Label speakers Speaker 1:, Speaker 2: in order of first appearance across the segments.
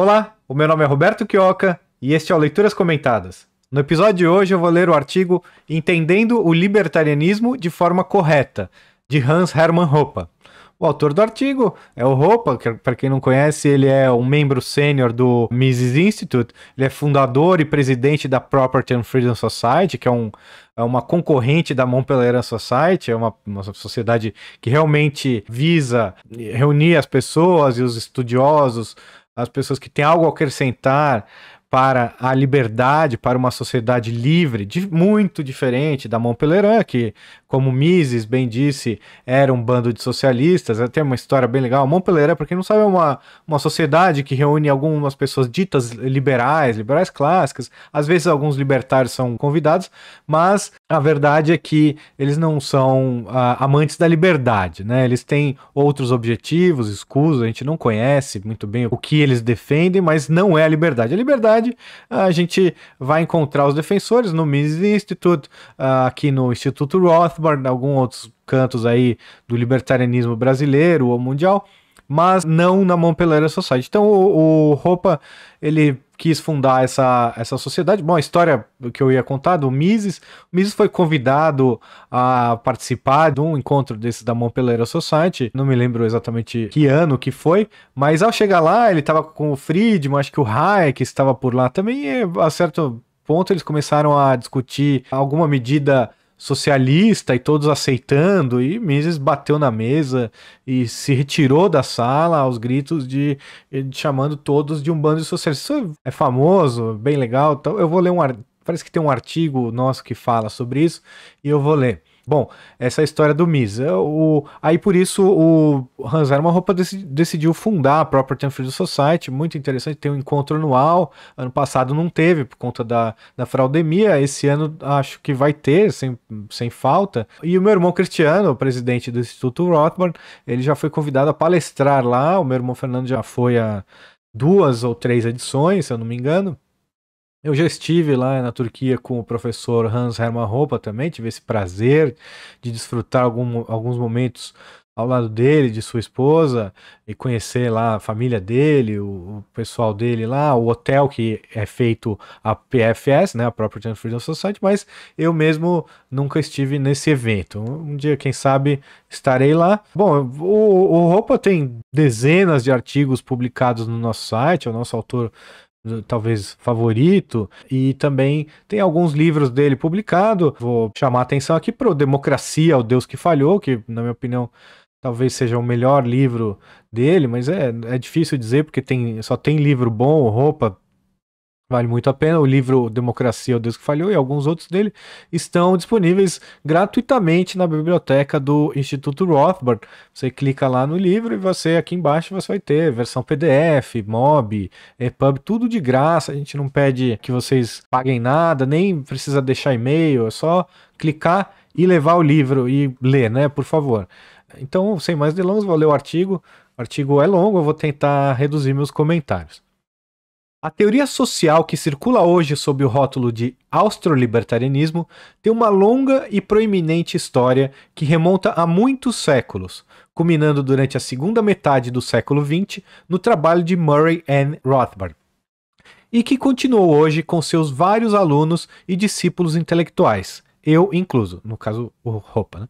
Speaker 1: Olá, o meu nome é Roberto Quioca e este é o Leituras Comentadas. No episódio de hoje eu vou ler o artigo Entendendo o Libertarianismo de Forma Correta, de Hans Hermann Hoppe. O autor do artigo é o Hoppe, que, para quem não conhece, ele é um membro sênior do Mises Institute, ele é fundador e presidente da Property and Freedom Society, que é, um, é uma concorrente da Montpellier Society, é uma, uma sociedade que realmente visa reunir as pessoas e os estudiosos as pessoas que têm algo a acrescentar, para a liberdade, para uma sociedade livre, de, muito diferente da Montpellerin, que, como Mises bem disse, era um bando de socialistas. É, tem uma história bem legal. Montpellerin, porque não sabe, é uma, uma sociedade que reúne algumas pessoas ditas liberais, liberais clássicas. Às vezes, alguns libertários são convidados, mas a verdade é que eles não são ah, amantes da liberdade, né? Eles têm outros objetivos, escusos, a gente não conhece muito bem o que eles defendem, mas não é a liberdade. A liberdade cidade, a gente vai encontrar os defensores no Mises Institute, ah, aqui no Instituto Rothbard, alguns outros cantos aí do libertarianismo brasileiro ou mundial, mas não na Montpellier Society. Então o, o Roupa, ele quis fundar essa, essa sociedade. Bom, a história que eu ia contar do Mises, o Mises foi convidado a participar de um encontro desse da Montpellier Society, não me lembro exatamente que ano que foi, mas ao chegar lá, ele estava com o Friedman, acho que o Hayek estava por lá também, e a certo ponto eles começaram a discutir alguma medida socialista e todos aceitando, e Mises bateu na mesa e se retirou da sala aos gritos de, de chamando todos de um bando de socialistas. Isso é famoso, bem legal. Então eu vou ler um Parece que tem um artigo nosso que fala sobre isso, e eu vou ler. Bom, essa é história do Miz. É, o, aí por isso o Hans uma Roupa dec, decidiu fundar a própria Tenfield Society, muito interessante, tem um encontro anual. Ano passado não teve por conta da, da fraudemia, esse ano acho que vai ter, sem, sem falta. E o meu irmão Cristiano, o presidente do Instituto Rothbard, ele já foi convidado a palestrar lá. O meu irmão Fernando já foi a duas ou três edições, se eu não me engano. Eu já estive lá na Turquia com o professor Hans Hermann Roupa também, tive esse prazer de desfrutar algum, alguns momentos ao lado dele, de sua esposa, e conhecer lá a família dele, o, o pessoal dele lá, o hotel que é feito a PFS, né, a própria and Freedom Society, mas eu mesmo nunca estive nesse evento. Um dia, quem sabe, estarei lá. Bom, o, o Roupa tem dezenas de artigos publicados no nosso site, é o nosso autor talvez favorito, e também tem alguns livros dele publicado. Vou chamar a atenção aqui para o Democracia, o Deus que Falhou, que na minha opinião talvez seja o melhor livro dele, mas é, é difícil dizer porque tem só tem livro bom, roupa Vale muito a pena. O livro Democracia, o Deus que Falhou e alguns outros dele estão disponíveis gratuitamente na biblioteca do Instituto Rothbard. Você clica lá no livro e você aqui embaixo você vai ter versão PDF, MOB, EPUB, tudo de graça. A gente não pede que vocês paguem nada, nem precisa deixar e-mail, é só clicar e levar o livro e ler, né? Por favor. Então, sem mais delongas, vou ler o artigo. O artigo é longo, eu vou tentar reduzir meus comentários. A teoria social que circula hoje sob o rótulo de austrolibertarianismo tem uma longa e proeminente história que remonta a muitos séculos, culminando durante a segunda metade do século XX no trabalho de Murray N. Rothbard, e que continuou hoje com seus vários alunos e discípulos intelectuais, eu incluso, no caso o Roupa. Né?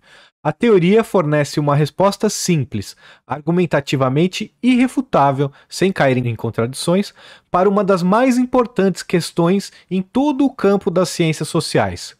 Speaker 1: A teoria fornece uma resposta simples, argumentativamente irrefutável, sem cair em contradições, para uma das mais importantes questões em todo o campo das ciências sociais: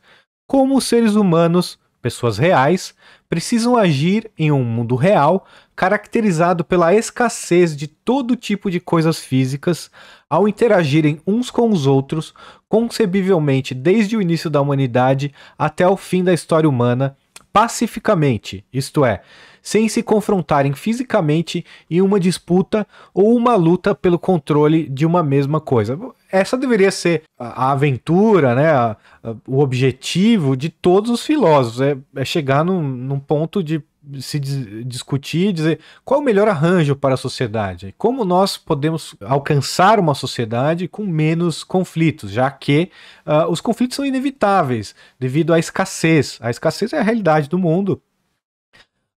Speaker 1: como os seres humanos, pessoas reais, precisam agir em um mundo real caracterizado pela escassez de todo tipo de coisas físicas, ao interagirem uns com os outros, concebivelmente desde o início da humanidade até o fim da história humana pacificamente, isto é, sem se confrontarem fisicamente em uma disputa ou uma luta pelo controle de uma mesma coisa. Essa deveria ser a aventura, né? A, a, o objetivo de todos os filósofos, é, é chegar num, num ponto de se discutir, dizer qual o melhor arranjo para a sociedade, como nós podemos alcançar uma sociedade com menos conflitos, já que uh, os conflitos são inevitáveis devido à escassez. A escassez é a realidade do mundo.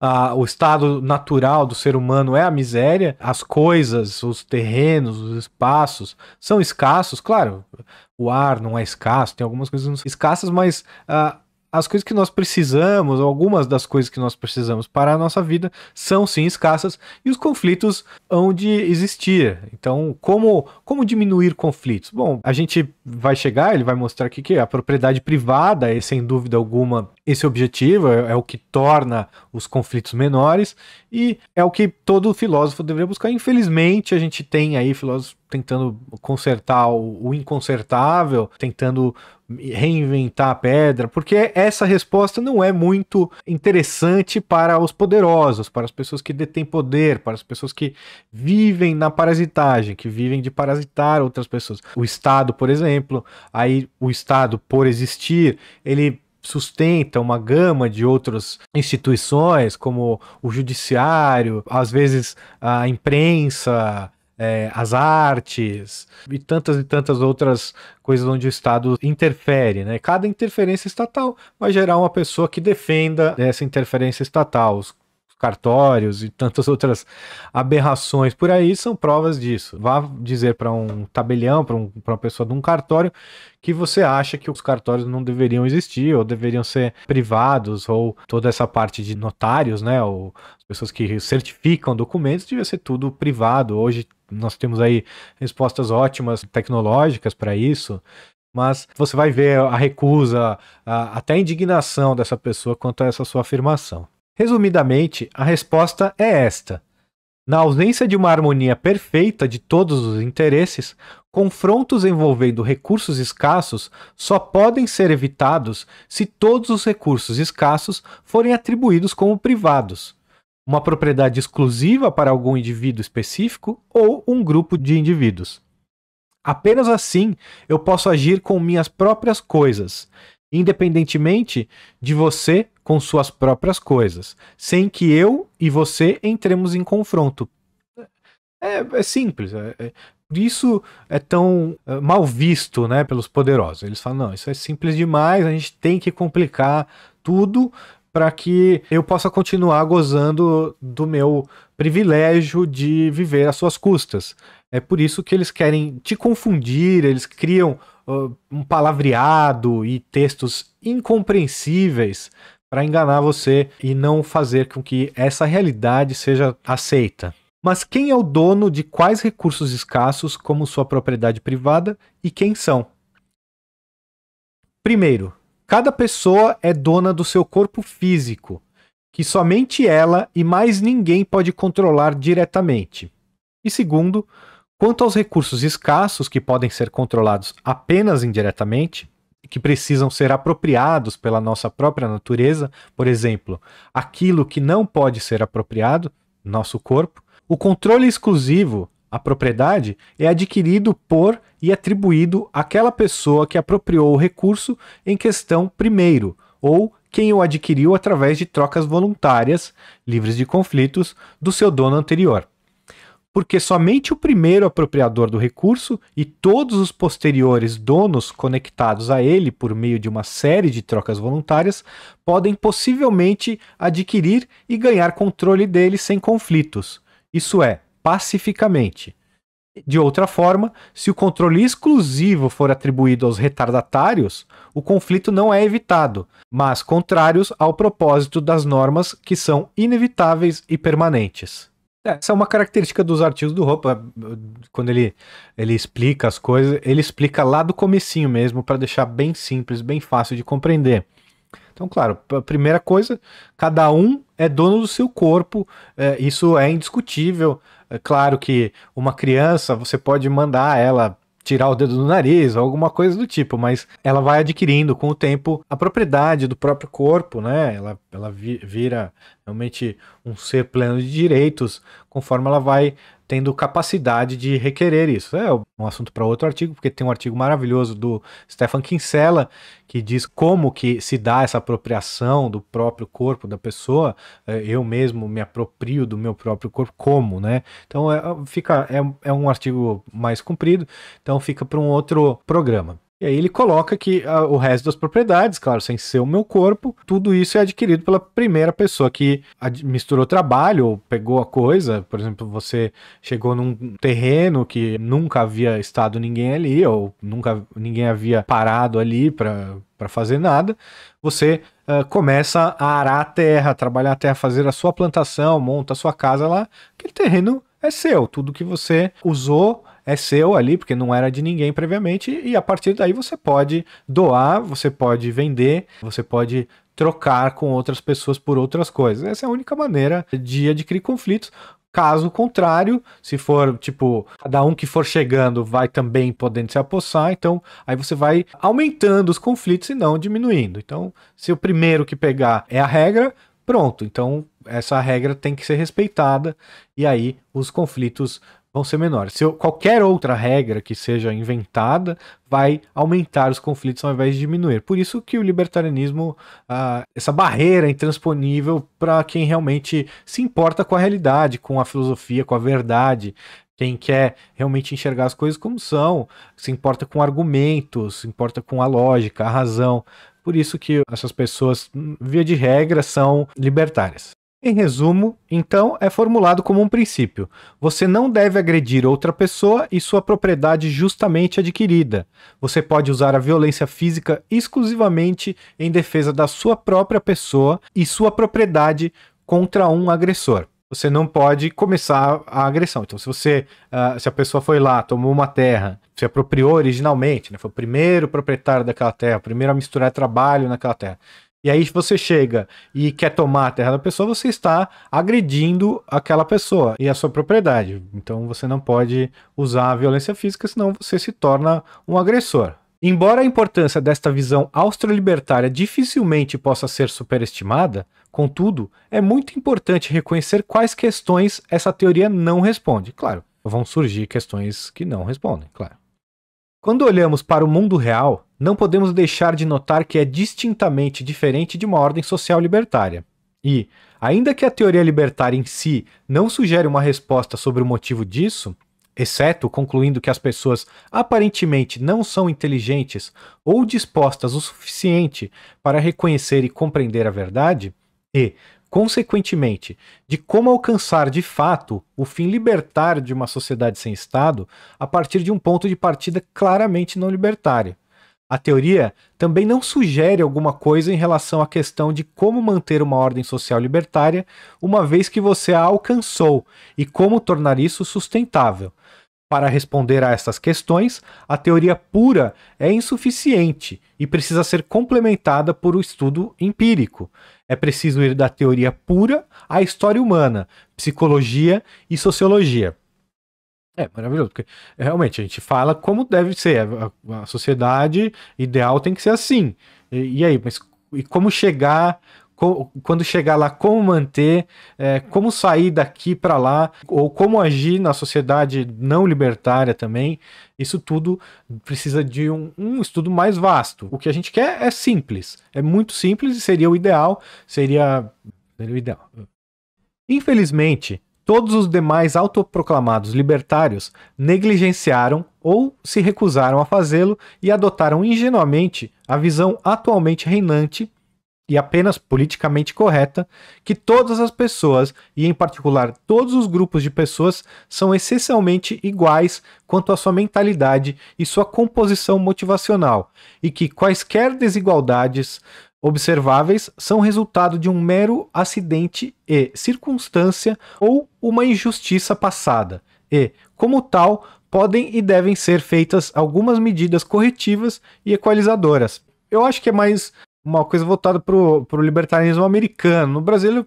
Speaker 1: Uh, o estado natural do ser humano é a miséria, as coisas, os terrenos, os espaços são escassos, claro. O ar não é escasso, tem algumas coisas escassas, mas uh, as coisas que nós precisamos, algumas das coisas que nós precisamos para a nossa vida, são sim escassas e os conflitos hão de existir. Então, como, como diminuir conflitos? Bom, a gente vai chegar, ele vai mostrar aqui que a propriedade privada é, sem dúvida alguma, esse objetivo, é, é o que torna os conflitos menores e é o que todo filósofo deveria buscar. Infelizmente, a gente tem aí filósofos tentando consertar o, o inconsertável, tentando reinventar a pedra, porque essa resposta não é muito interessante para os poderosos, para as pessoas que detêm poder, para as pessoas que vivem na parasitagem, que vivem de parasitar outras pessoas. O Estado, por exemplo, aí o Estado, por existir, ele sustenta uma gama de outras instituições, como o judiciário, às vezes a imprensa, é, as artes e tantas e tantas outras coisas onde o Estado interfere, né? Cada interferência estatal vai gerar uma pessoa que defenda essa interferência estatal. Os cartórios e tantas outras aberrações por aí são provas disso. Vá dizer para um tabelião, para um, uma pessoa de um cartório, que você acha que os cartórios não deveriam existir ou deveriam ser privados ou toda essa parte de notários, né, ou pessoas que certificam documentos, devia ser tudo privado. Hoje nós temos aí respostas ótimas tecnológicas para isso. Mas você vai ver a recusa, a, até a indignação dessa pessoa quanto a essa sua afirmação. Resumidamente, a resposta é esta. Na ausência de uma harmonia perfeita de todos os interesses, confrontos envolvendo recursos escassos só podem ser evitados se todos os recursos escassos forem atribuídos como privados, uma propriedade exclusiva para algum indivíduo específico ou um grupo de indivíduos. Apenas assim eu posso agir com minhas próprias coisas, independentemente de você com suas próprias coisas, sem que eu e você entremos em confronto. É, é simples. É, é, isso é tão é, mal visto, né, pelos poderosos. Eles falam, não, isso é simples demais. A gente tem que complicar tudo para que eu possa continuar gozando do meu privilégio de viver às suas custas. É por isso que eles querem te confundir. Eles criam ah, um palavreado e textos incompreensíveis para enganar você e não fazer com que essa realidade seja aceita. Mas quem é o dono de quais recursos escassos, como sua propriedade privada, e quem são? Primeiro, cada pessoa é dona do seu corpo físico, que somente ela e mais ninguém pode controlar diretamente. E segundo, Quanto aos recursos escassos que podem ser controlados apenas indiretamente, que precisam ser apropriados pela nossa própria natureza, por exemplo, aquilo que não pode ser apropriado, nosso corpo, o controle exclusivo, a propriedade, é adquirido por e atribuído àquela pessoa que apropriou o recurso em questão primeiro, ou quem o adquiriu através de trocas voluntárias, livres de conflitos, do seu dono anterior porque somente o primeiro apropriador do recurso e todos os posteriores donos conectados a ele por meio de uma série de trocas voluntárias podem possivelmente adquirir e ganhar controle dele sem conflitos, isso é, pacificamente. De outra forma, se o controle exclusivo for atribuído aos retardatários, o conflito não é evitado, mas contrários ao propósito das normas que são inevitáveis e permanentes. É, essa é uma característica dos artigos do Roupa, quando ele, ele explica as coisas, ele explica lá do comecinho mesmo, para deixar bem simples, bem fácil de compreender. Então, claro, a primeira coisa, cada um é dono do seu corpo, é, isso é indiscutível. É claro que uma criança, você pode mandar ela tirar o dedo do nariz, ou alguma coisa do tipo, mas ela vai adquirindo com o tempo a propriedade do próprio corpo, né? Ela, ela vira realmente um ser pleno de direitos conforme ela vai tendo capacidade de requerer isso. É um assunto para outro artigo, porque tem um artigo maravilhoso do Stefan Kinsella que diz como que se dá essa apropriação do próprio corpo da pessoa. É, eu mesmo me aproprio do meu próprio corpo, como, né? Então é, fica é, é um artigo mais comprido, então fica para um outro programa. E aí ele coloca que a, ah, o resto das propriedades, claro, sem ser o meu corpo, tudo isso é adquirido pela primeira pessoa que misturou trabalho ou pegou a coisa. Por exemplo, você chegou num terreno que nunca havia estado ninguém ali, ou nunca ninguém havia parado ali para fazer nada. Você uh, começa a arar a terra, trabalhar a terra, fazer a sua plantação, monta a sua casa lá. Aquele terreno é seu, tudo que você usou é seu ali, porque não era de ninguém previamente, e a partir daí você pode doar, você pode vender, você pode trocar com outras pessoas por outras coisas. Essa é a única maneira de adquirir conflitos. Caso contrário, se for tipo, cada um que for chegando vai também podendo se apossar, então aí você vai aumentando os conflitos e não diminuindo. Então, se o primeiro que pegar é a regra, pronto. Então, essa regra tem que ser respeitada e aí os conflitos vão ser menores. Se eu, qualquer outra regra que seja inventada vai aumentar os conflitos ao invés de diminuir. Por isso que o libertarianismo, ah, essa barreira é intransponível para quem realmente se importa com a realidade, com a filosofia, com a verdade. Quem quer realmente enxergar as coisas como são, se importa com argumentos, se importa com a lógica, a razão. Por isso que essas pessoas, hum, via de regra, são libertárias. Em resumo, então, é formulado como um princípio: você não deve agredir outra pessoa e sua propriedade justamente adquirida. Você pode usar a violência física exclusivamente em defesa da sua própria pessoa e sua propriedade contra um agressor. Você não pode começar a agressão. Então, se você, uh, se a pessoa foi lá, tomou uma terra, se apropriou originalmente, né, foi o primeiro proprietário daquela terra, o primeiro a misturar trabalho naquela terra e aí você chega e quer tomar a terra da pessoa, você está agredindo aquela pessoa e a sua propriedade. Então você não pode usar a violência física, senão você se torna um agressor. Embora a importância desta visão austro-libertária dificilmente possa ser superestimada, contudo, é muito importante reconhecer quais questões essa teoria não responde. Claro, vão surgir questões que não respondem, claro. Quando olhamos para o mundo real, não podemos deixar de notar que é distintamente diferente de uma ordem social libertária. E, ainda que a teoria libertária em si não sugere uma resposta sobre o motivo disso, exceto concluindo que as pessoas aparentemente não são inteligentes ou dispostas o suficiente para reconhecer e compreender a verdade, e, consequentemente, de como alcançar de fato o fim libertário de uma sociedade sem Estado a partir de um ponto de partida claramente não libertário. A teoria também não sugere alguma coisa em relação à questão de como manter uma ordem social libertária, uma vez que você a alcançou, e como tornar isso sustentável. Para responder a estas questões, a teoria pura é insuficiente e precisa ser complementada por um estudo empírico. É preciso ir da teoria pura à história humana, psicologia e sociologia. É maravilhoso, porque realmente a gente fala como deve ser. A, a sociedade ideal tem que ser assim. E, e aí, mas e como chegar, quando chegar lá, como manter, é, como sair daqui para lá, ou como agir na sociedade não libertária também. Isso tudo precisa de um, um, estudo mais vasto. O que a gente quer é simples, é muito simples e seria o ideal, seria, seria o ideal. Infelizmente, todos os demais autoproclamados libertários negligenciaram ou se recusaram a fazê-lo e adotaram ingenuamente a visão atualmente reinante e apenas politicamente correta que todas as pessoas, e em particular todos os grupos de pessoas, são essencialmente iguais quanto à sua mentalidade e sua composição motivacional, e que quaisquer desigualdades observáveis são resultado de um mero acidente e circunstância ou uma injustiça passada, e, como tal, podem e devem ser feitas algumas medidas corretivas e equalizadoras. Eu acho que é mais uma coisa voltada pro, pro libertarianismo americano. No Brasil,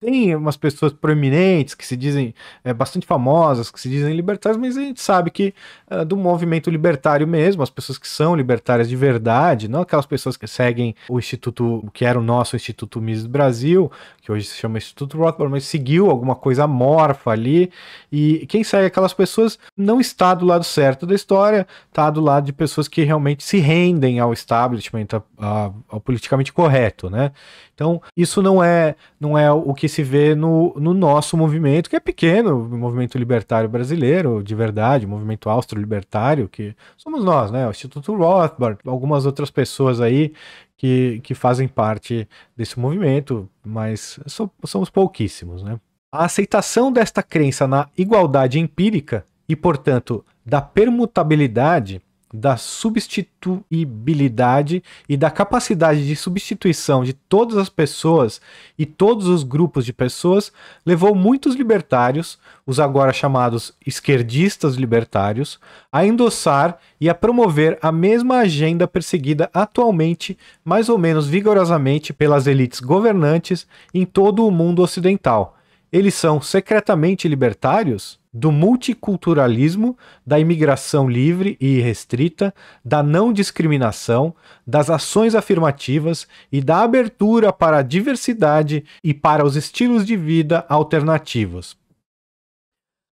Speaker 1: tem umas pessoas proeminentes que se dizem é, bastante famosas, que se dizem libertárias, mas a gente sabe que eh, do movimento libertário mesmo, as pessoas que são libertárias de verdade, não aquelas pessoas que seguem o Instituto, o que era o nosso Instituto Mises Brasil, que hoje se chama Instituto Rothbard, mas seguiu alguma coisa amorfa ali, e quem segue aquelas pessoas não está do lado certo da história, está do lado de pessoas que realmente se rendem ao establishment, a, a, ao politicamente correto, né? Então, isso não é, não é o que que se vê no, no nosso movimento, que é pequeno, o movimento libertário brasileiro, de verdade, o movimento austro-libertário, que somos nós, né? O Instituto Rothbard, algumas outras pessoas aí que, que fazem parte desse movimento, mas so, somos pouquíssimos, né? A aceitação desta crença na igualdade empírica e, portanto, da permutabilidade da substituibilidade e da capacidade de substituição de todas as pessoas e todos os grupos de pessoas levou muitos libertários, os agora chamados esquerdistas libertários, a endossar e a promover a mesma agenda perseguida atualmente, mais ou menos vigorosamente, pelas elites governantes em todo o mundo ocidental. Eles são secretamente libertários? do multiculturalismo, da imigração livre e restrita, da não discriminação, das ações afirmativas e da abertura para a diversidade e para os estilos de vida alternativos.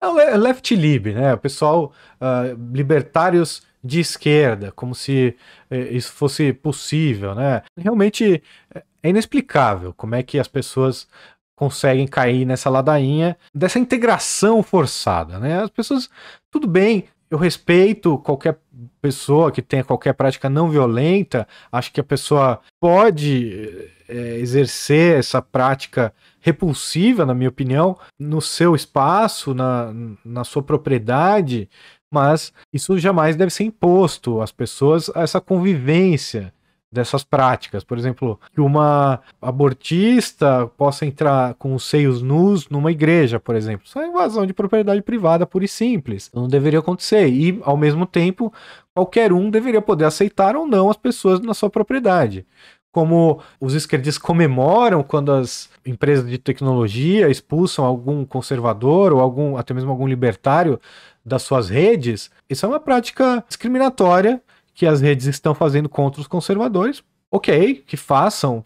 Speaker 1: É o left lib, né? O pessoal uh, libertários de esquerda, como se uh, isso fosse possível, né? Realmente eh, é inexplicável como é que as pessoas conseguem cair nessa ladainha dessa integração forçada, né? As pessoas, tudo bem, eu respeito qualquer pessoa que tenha qualquer prática não violenta, acho que a pessoa pode é, exercer essa prática repulsiva, na minha opinião, no seu espaço, na, na sua propriedade, mas isso jamais deve ser imposto às pessoas, essa convivência dessas práticas. Por exemplo, que uma abortista possa entrar com os seios nus numa igreja, por exemplo. Isso é invasão de propriedade privada pura e simples. Não deveria acontecer. E, ao mesmo tempo, qualquer um deveria poder aceitar ou não as pessoas na sua propriedade. Como os esquerdistas comemoram quando as empresas de tecnologia expulsam algum conservador ou algum, até mesmo algum libertário das suas redes, isso é uma prática discriminatória que as redes estão fazendo contra os conservadores. Ok, que façam.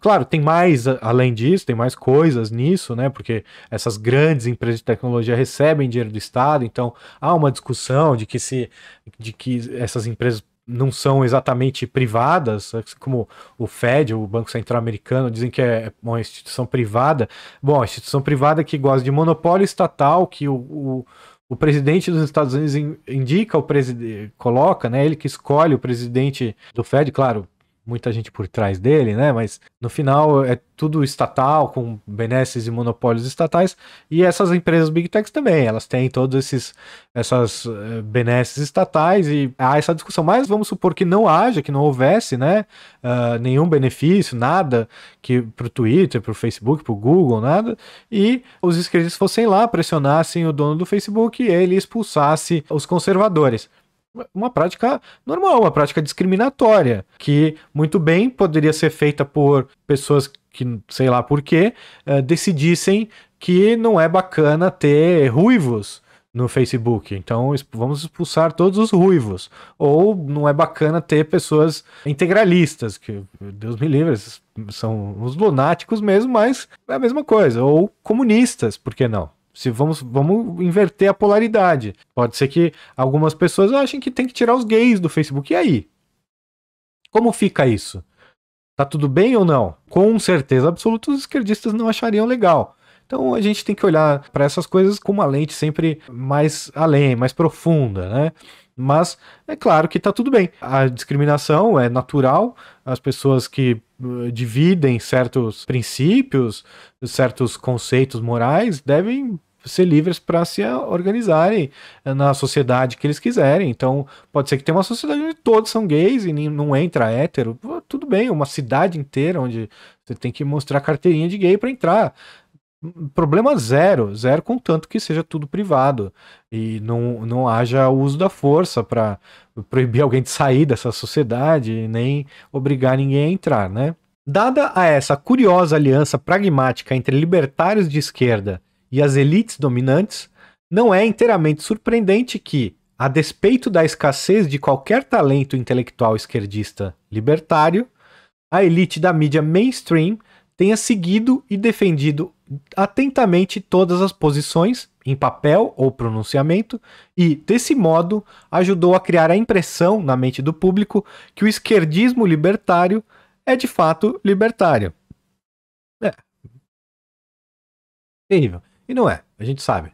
Speaker 1: Claro, tem mais além disso, tem mais coisas nisso, né? Porque essas grandes empresas de tecnologia recebem dinheiro do Estado, então há uma discussão de que se de que essas empresas não são exatamente privadas, como o Fed, o Banco Central Americano, dizem que é uma instituição privada. Bom, a instituição privada que gosta de monopólio estatal, que o, o o presidente dos Estados Unidos indica o presidente, coloca, né? Ele que escolhe o presidente do Fed, claro, muita gente por trás dele, né? Mas no final é tudo estatal, com benesses e monopólios estatais, e essas empresas Big Techs também, elas têm todos esses essas eh, benesses estatais e há essa discussão, mas vamos supor que não haja, que não houvesse, né, uh, nenhum benefício, nada que pro Twitter, pro Facebook, pro Google, nada, e os inscritos fossem lá, pressionassem o dono do Facebook e ele expulsasse os conservadores uma prática normal, uma prática discriminatória, que muito bem poderia ser feita por pessoas que, sei lá por eh, decidissem que não é bacana ter ruivos no Facebook. Então vamos expulsar todos os ruivos. Ou não é bacana ter pessoas integralistas, que Deus me livre, são os lunáticos mesmo, mas é a mesma coisa. Ou comunistas, por que não? Se vamos, vamos inverter a polaridade. Pode ser que algumas pessoas achem que tem que tirar os gays do Facebook. E aí? Como fica isso? Tá tudo bem ou não? Com certeza absoluta, os esquerdistas não achariam legal. Então a gente tem que olhar para essas coisas com uma lente sempre mais além, mais profunda, né? Mas é claro que tá tudo bem. A discriminação é natural, as pessoas que eh, dividem certos princípios, certos conceitos morais devem ser livres para se eh, organizarem eh, na sociedade que eles quiserem. Então, pode ser que tenha uma sociedade onde todos são gays e não entra hétero. tudo bem, uma cidade inteira onde você tem que mostrar carteirinha de gay para entrar. Problema zero, zero contanto que seja tudo privado e não, não haja uso da força para proibir alguém de sair dessa sociedade, nem obrigar ninguém a entrar, né? Dada a essa curiosa aliança pragmática entre libertários de esquerda e as elites dominantes, não é inteiramente surpreendente que, a despeito da escassez de qualquer talento intelectual esquerdista libertário, a elite da mídia mainstream tenha seguido e defendido atentamente todas as posições, em papel ou pronunciamento, e, desse modo, ajudou a criar a impressão na mente do público que o esquerdismo libertário é de fato libertário. É. Terrível. E não é, a gente sabe.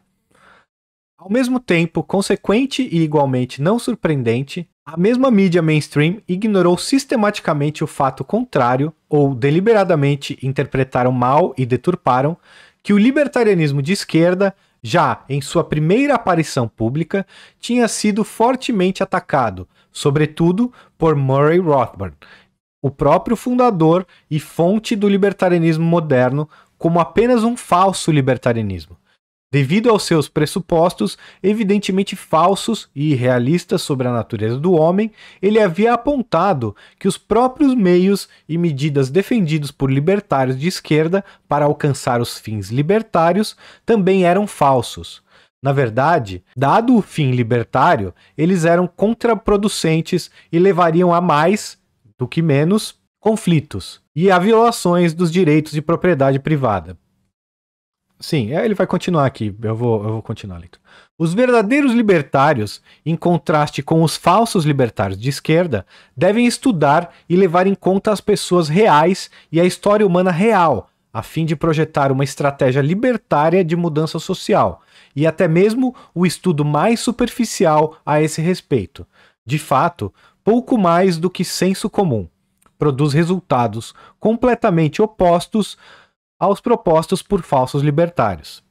Speaker 1: Ao mesmo tempo, consequente e igualmente não surpreendente, a mesma mídia mainstream ignorou sistematicamente o fato contrário, ou deliberadamente interpretaram mal e deturparam, que o libertarianismo de esquerda, já em sua primeira aparição pública, tinha sido fortemente atacado, sobretudo por Murray Rothbard, o próprio fundador e fonte do libertarianismo moderno, como apenas um falso libertarianismo, devido aos seus pressupostos evidentemente falsos e irrealistas sobre a natureza do homem. Ele havia apontado que os próprios meios e medidas defendidos por libertários de esquerda para alcançar os fins libertários também eram falsos. Na verdade, dado o fim libertário, eles eram contraproducentes e levariam a mais do que menos conflitos e a violações dos direitos de propriedade privada. Sim, é, ele vai continuar aqui, eu vou, eu vou continuar lendo. Os verdadeiros libertários, em contraste com os falsos libertários de esquerda, devem estudar e levar em conta as pessoas reais e a história humana real, a fim de projetar uma estratégia libertária de mudança social, e até mesmo o estudo mais superficial a esse respeito. De fato, pouco mais do que senso comum produz resultados completamente opostos aos propostos por falsos libertários.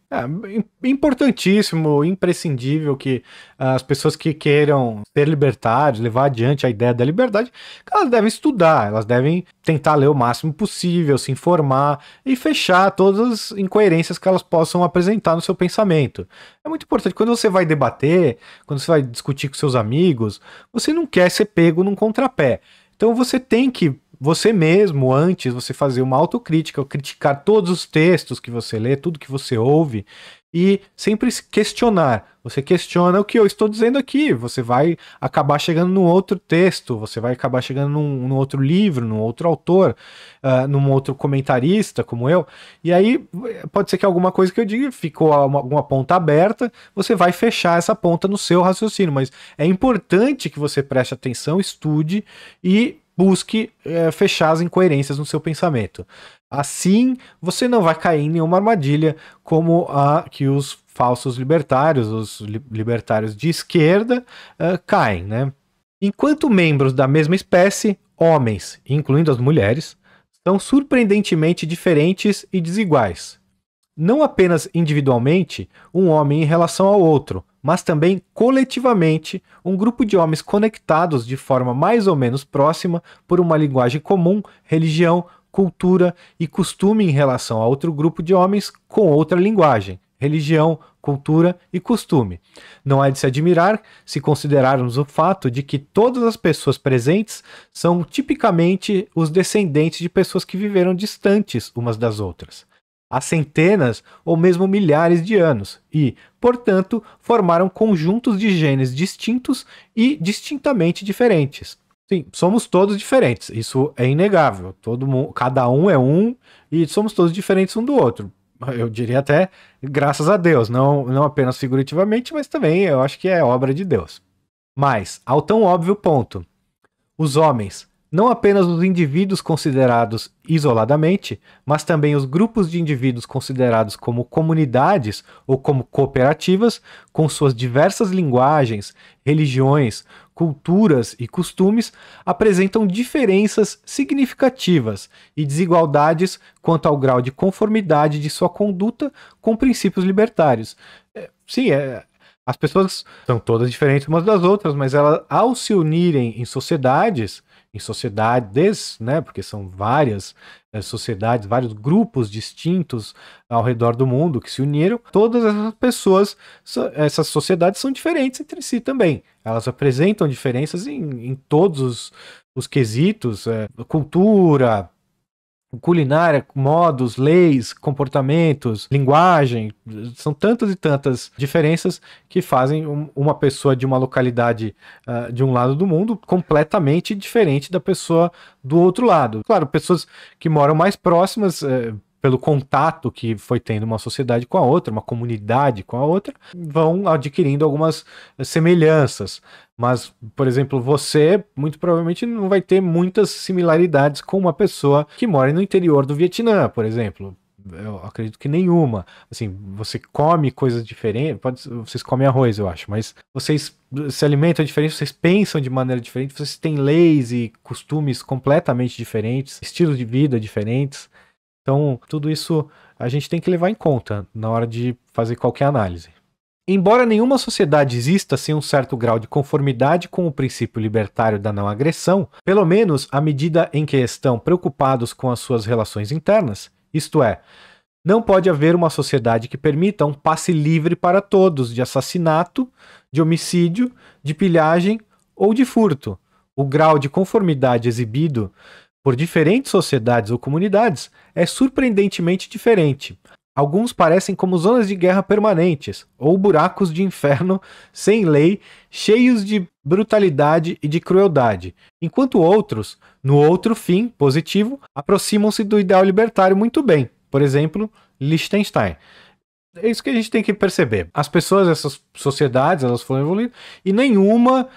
Speaker 1: É importantíssimo, imprescindível que ah, as pessoas que queiram ser libertários, levar adiante a ideia da liberdade, elas devem estudar, elas devem tentar ler o máximo possível, se informar e fechar todas as incoerências que elas possam apresentar no seu pensamento. É muito importante. Quando você vai debater, quando você vai discutir com seus amigos, você não quer ser pego num contrapé. Então você tem que você mesmo, antes, você fazer uma autocrítica, criticar todos os textos que você lê, tudo que você ouve, e sempre questionar. Você questiona o que eu estou dizendo aqui, você vai acabar chegando num outro texto, você vai acabar chegando num, num outro livro, num outro autor, uh, num outro comentarista como eu, e aí pode ser que alguma coisa que eu diga ficou alguma ponta aberta, você vai fechar essa ponta no seu raciocínio, mas é importante que você preste atenção, estude e busque é, fechar as incoerências no seu pensamento. Assim, você não vai cair em nenhuma armadilha como a que os falsos libertários, os li libertários de esquerda, é, caem, né? Enquanto membros da mesma espécie, homens, incluindo as mulheres, são surpreendentemente diferentes e desiguais não apenas individualmente, um homem em relação ao outro, mas também coletivamente, um grupo de homens conectados de forma mais ou menos próxima por uma linguagem comum, religião, cultura e costume em relação a outro grupo de homens com outra linguagem, religião, cultura e costume. Não é de se admirar se considerarmos o fato de que todas as pessoas presentes são tipicamente os descendentes de pessoas que viveram distantes umas das outras há centenas ou mesmo milhares de anos e, portanto, formaram conjuntos de genes distintos e distintamente diferentes. Sim, somos todos diferentes, isso é inegável. Todo mundo, cada um é um e somos todos diferentes um do outro. Eu diria até graças a Deus, não, não apenas figurativamente, mas também eu acho que é obra de Deus. Mas, ao tão óbvio ponto, os homens não apenas os indivíduos considerados isoladamente, mas também os grupos de indivíduos considerados como comunidades ou como cooperativas, com suas diversas linguagens, religiões, culturas e costumes, apresentam diferenças significativas e desigualdades quanto ao grau de conformidade de sua conduta com princípios libertários. É, sim, é, as pessoas são todas diferentes umas das outras, mas elas, ao se unirem em sociedades, em sociedades, né, porque são várias é, sociedades, vários grupos distintos ao redor do mundo que se uniram, todas essas pessoas, essas sociedades são diferentes entre si também. Elas apresentam diferenças em, em todos os, os quesitos, é, cultura, culinária, modos, leis, comportamentos, linguagem, são tantas e tantas diferenças que fazem uma pessoa de uma localidade uh, de um lado do mundo completamente diferente da pessoa do outro lado. Claro, pessoas que moram mais próximas. Uh, pelo contato que foi tendo uma sociedade com a outra, uma comunidade com a outra, vão adquirindo algumas eh, semelhanças. Mas, por exemplo, você muito provavelmente não vai ter muitas similaridades com uma pessoa que mora no interior do Vietnã, por exemplo eu acredito que nenhuma. Assim, você come coisas diferentes, pode, vocês comem arroz, eu acho, mas vocês se alimentam diferente, vocês pensam de maneira diferente, vocês têm leis e costumes completamente diferentes, estilos de vida diferentes. Então, tudo isso a gente tem que levar em conta na hora de fazer qualquer análise. Embora nenhuma sociedade exista sem um certo grau de conformidade com o princípio libertário da não agressão, pelo menos à medida em que estão preocupados com as suas relações internas, isto é, não pode haver uma sociedade que permita um passe livre para todos de assassinato, de homicídio, de pilhagem ou de furto. O grau de conformidade exibido por diferentes sociedades ou comunidades é surpreendentemente diferente. Alguns parecem como zonas de guerra permanentes, ou buracos de inferno sem lei, cheios de brutalidade e de crueldade, enquanto outros, no outro fim positivo, aproximam-se do ideal libertário muito bem, por exemplo, Liechtenstein. É isso que a gente tem que perceber. As pessoas, essas sociedades, elas foram evoluindo e nenhuma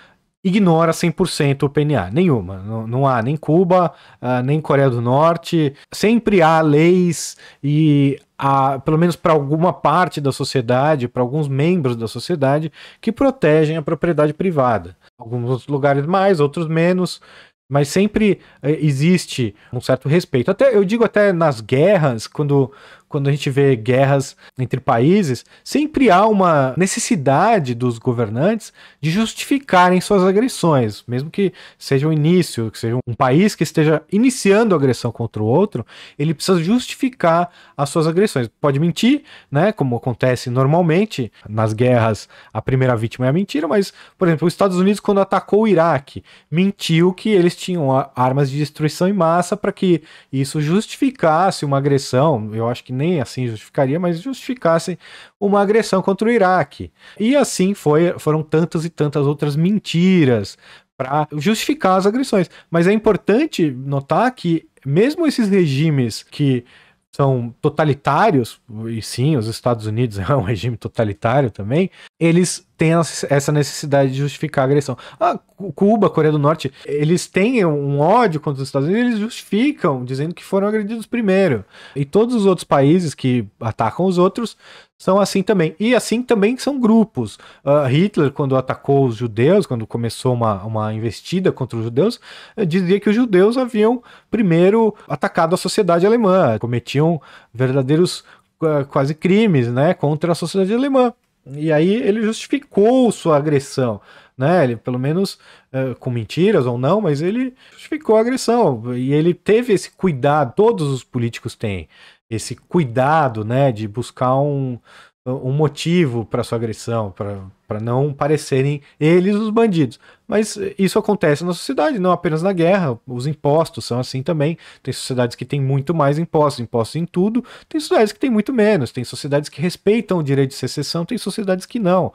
Speaker 1: ignora 100% o PNA, nenhuma. Não, não há nem Cuba, uh, nem Coreia do Norte. Sempre há leis e a, pelo menos para alguma parte da sociedade, para alguns membros da sociedade, que protegem a propriedade privada. Alguns lugares mais, outros menos, mas sempre eh, existe um certo respeito. Até eu digo até nas guerras, quando quando a gente vê guerras entre países, sempre há uma necessidade dos governantes de justificarem suas agressões, mesmo que seja um início, que seja um país que esteja iniciando agressão contra o outro, ele precisa justificar as suas agressões. Pode mentir, né, como acontece normalmente nas guerras, a primeira vítima é a mentira, mas, por exemplo, os Estados Unidos quando atacou o Iraque, mentiu que eles tinham armas de destruição em massa para que isso justificasse uma agressão. Eu acho que nem assim justificaria, mas justificassem uma agressão contra o Iraque. E assim foi, foram tantas e tantas outras mentiras para justificar as agressões. Mas é importante notar que, mesmo esses regimes que são totalitários, e sim, os Estados Unidos é um regime totalitário também, eles têm essa necessidade de justificar a agressão. Ah, Cuba, Coreia do Norte, eles têm um ódio contra os Estados Unidos, eles justificam, dizendo que foram agredidos primeiro. E todos os outros países que atacam os outros são assim também. E assim também são grupos. Uh, Hitler, quando atacou os judeus, quando começou uma, uma investida contra os judeus, eh, dizia que os judeus haviam primeiro atacado a sociedade alemã, cometiam verdadeiros ah, quase crimes né, contra a sociedade alemã. E aí ele justificou sua agressão, né? Ele, pelo menos eh, com mentiras ou não, mas ele justificou a agressão. E ele teve esse cuidado, todos os políticos têm esse cuidado, né, de buscar um, um motivo para sua agressão, para para não parecerem eles os bandidos. Mas isso acontece na sociedade, não apenas na guerra. Os impostos são assim também. Tem sociedades que têm muito mais impostos, impostos em tudo. Tem sociedades que têm muito menos. Tem sociedades que respeitam o direito de secessão, tem sociedades que não.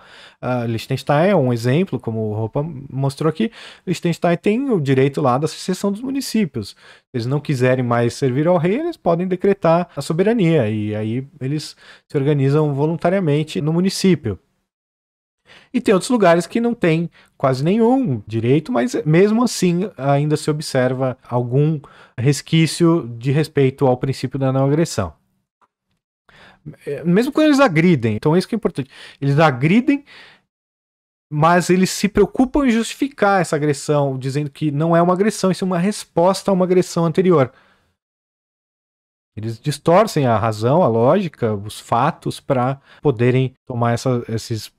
Speaker 1: Uh, Liechtenstein é um exemplo, como o Roupa mostrou aqui. Liechtenstein tem o direito lá da secessão dos municípios. Se eles não quiserem mais servir ao rei, eles podem decretar a soberania. E aí eles se organizam voluntariamente no município. E tem outros lugares que não tem quase nenhum direito, mas mesmo assim ainda se observa algum resquício de respeito ao princípio da não agressão. É, mesmo quando eles agridem, então isso que é importante. Eles agridem, mas eles se preocupam em justificar essa agressão, dizendo que não é uma agressão, isso é uma resposta a uma agressão anterior. Eles distorcem a razão, a lógica, os fatos para poderem tomar essa, esses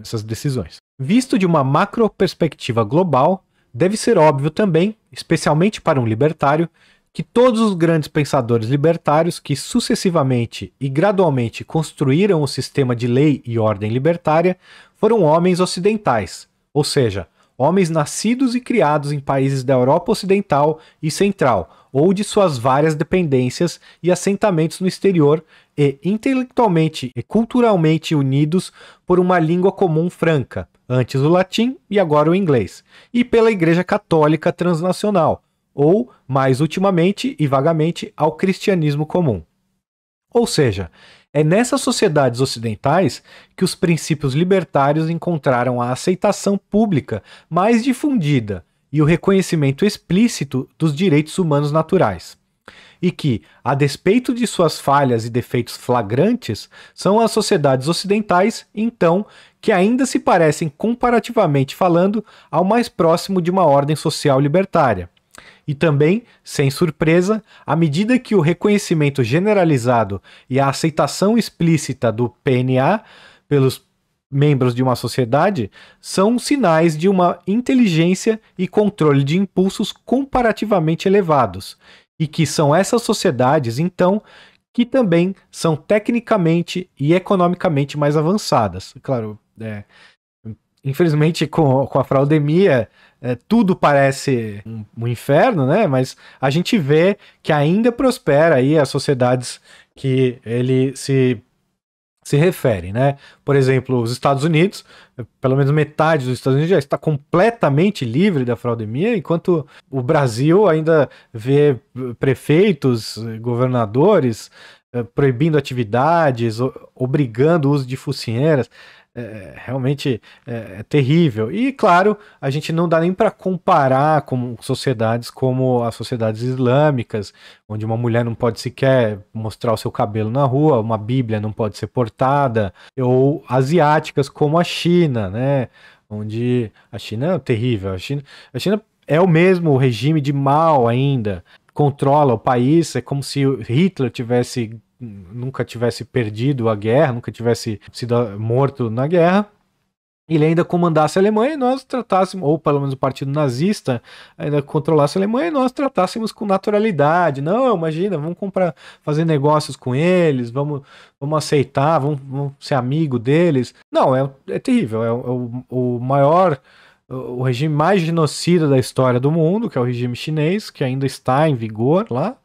Speaker 1: essas decisões. Visto de uma macro perspectiva global, deve ser óbvio também, especialmente para um libertário, que todos os grandes pensadores libertários que sucessivamente e gradualmente construíram o sistema de lei e ordem libertária foram homens ocidentais, ou seja, homens nascidos e criados em países da Europa Ocidental e Central ou de suas várias dependências e assentamentos no exterior, e intelectualmente e culturalmente unidos por uma língua comum franca, antes o latim e agora o inglês, e pela Igreja Católica Transnacional, ou, mais ultimamente e vagamente, ao cristianismo comum. Ou seja, é nessas sociedades ocidentais que os princípios libertários encontraram a aceitação pública mais difundida e o reconhecimento explícito dos direitos humanos naturais e que, a despeito de suas falhas e defeitos flagrantes, são as sociedades ocidentais, então, que ainda se parecem, comparativamente falando, ao mais próximo de uma ordem social libertária. E também, sem surpresa, à medida que o reconhecimento generalizado e a aceitação explícita do PNA pelos membros de uma sociedade são sinais de uma inteligência e controle de impulsos comparativamente elevados, e que são essas sociedades, então, que também são tecnicamente e economicamente mais avançadas. Claro, é, infelizmente com, com a fraudemia é, é, tudo parece um, um, inferno, né? Mas a gente vê que ainda prospera aí as sociedades que ele se se referem, né? Por exemplo, os Estados Unidos, pelo menos metade dos Estados Unidos já está completamente livre da fraudemia, enquanto o Brasil ainda vê prefeitos, governadores eh, proibindo atividades, obrigando o uso de focinheiras é, realmente é, é, terrível. E, claro, a gente não dá nem para comparar com sociedades como as sociedades islâmicas, onde uma mulher não pode sequer mostrar o seu cabelo na rua, uma bíblia não pode ser portada, ou asiáticas como a China, né? Onde a China é terrível. A China, a China é o mesmo regime de mal ainda. Controla o país, é como se Hitler tivesse nunca tivesse perdido a guerra, nunca tivesse sido morto na guerra, ele ainda comandasse a Alemanha e nós tratássemos, ou pelo menos o partido nazista ainda controlasse a Alemanha e nós tratássemos com naturalidade. Não, imagina, vamos comprar, fazer negócios com eles, vamos, vamos aceitar, vamos, vamos ser amigo deles. Não, é, é terrível, é, é o, o maior o regime mais genocida da história do mundo, que é o regime chinês, que ainda está em vigor lá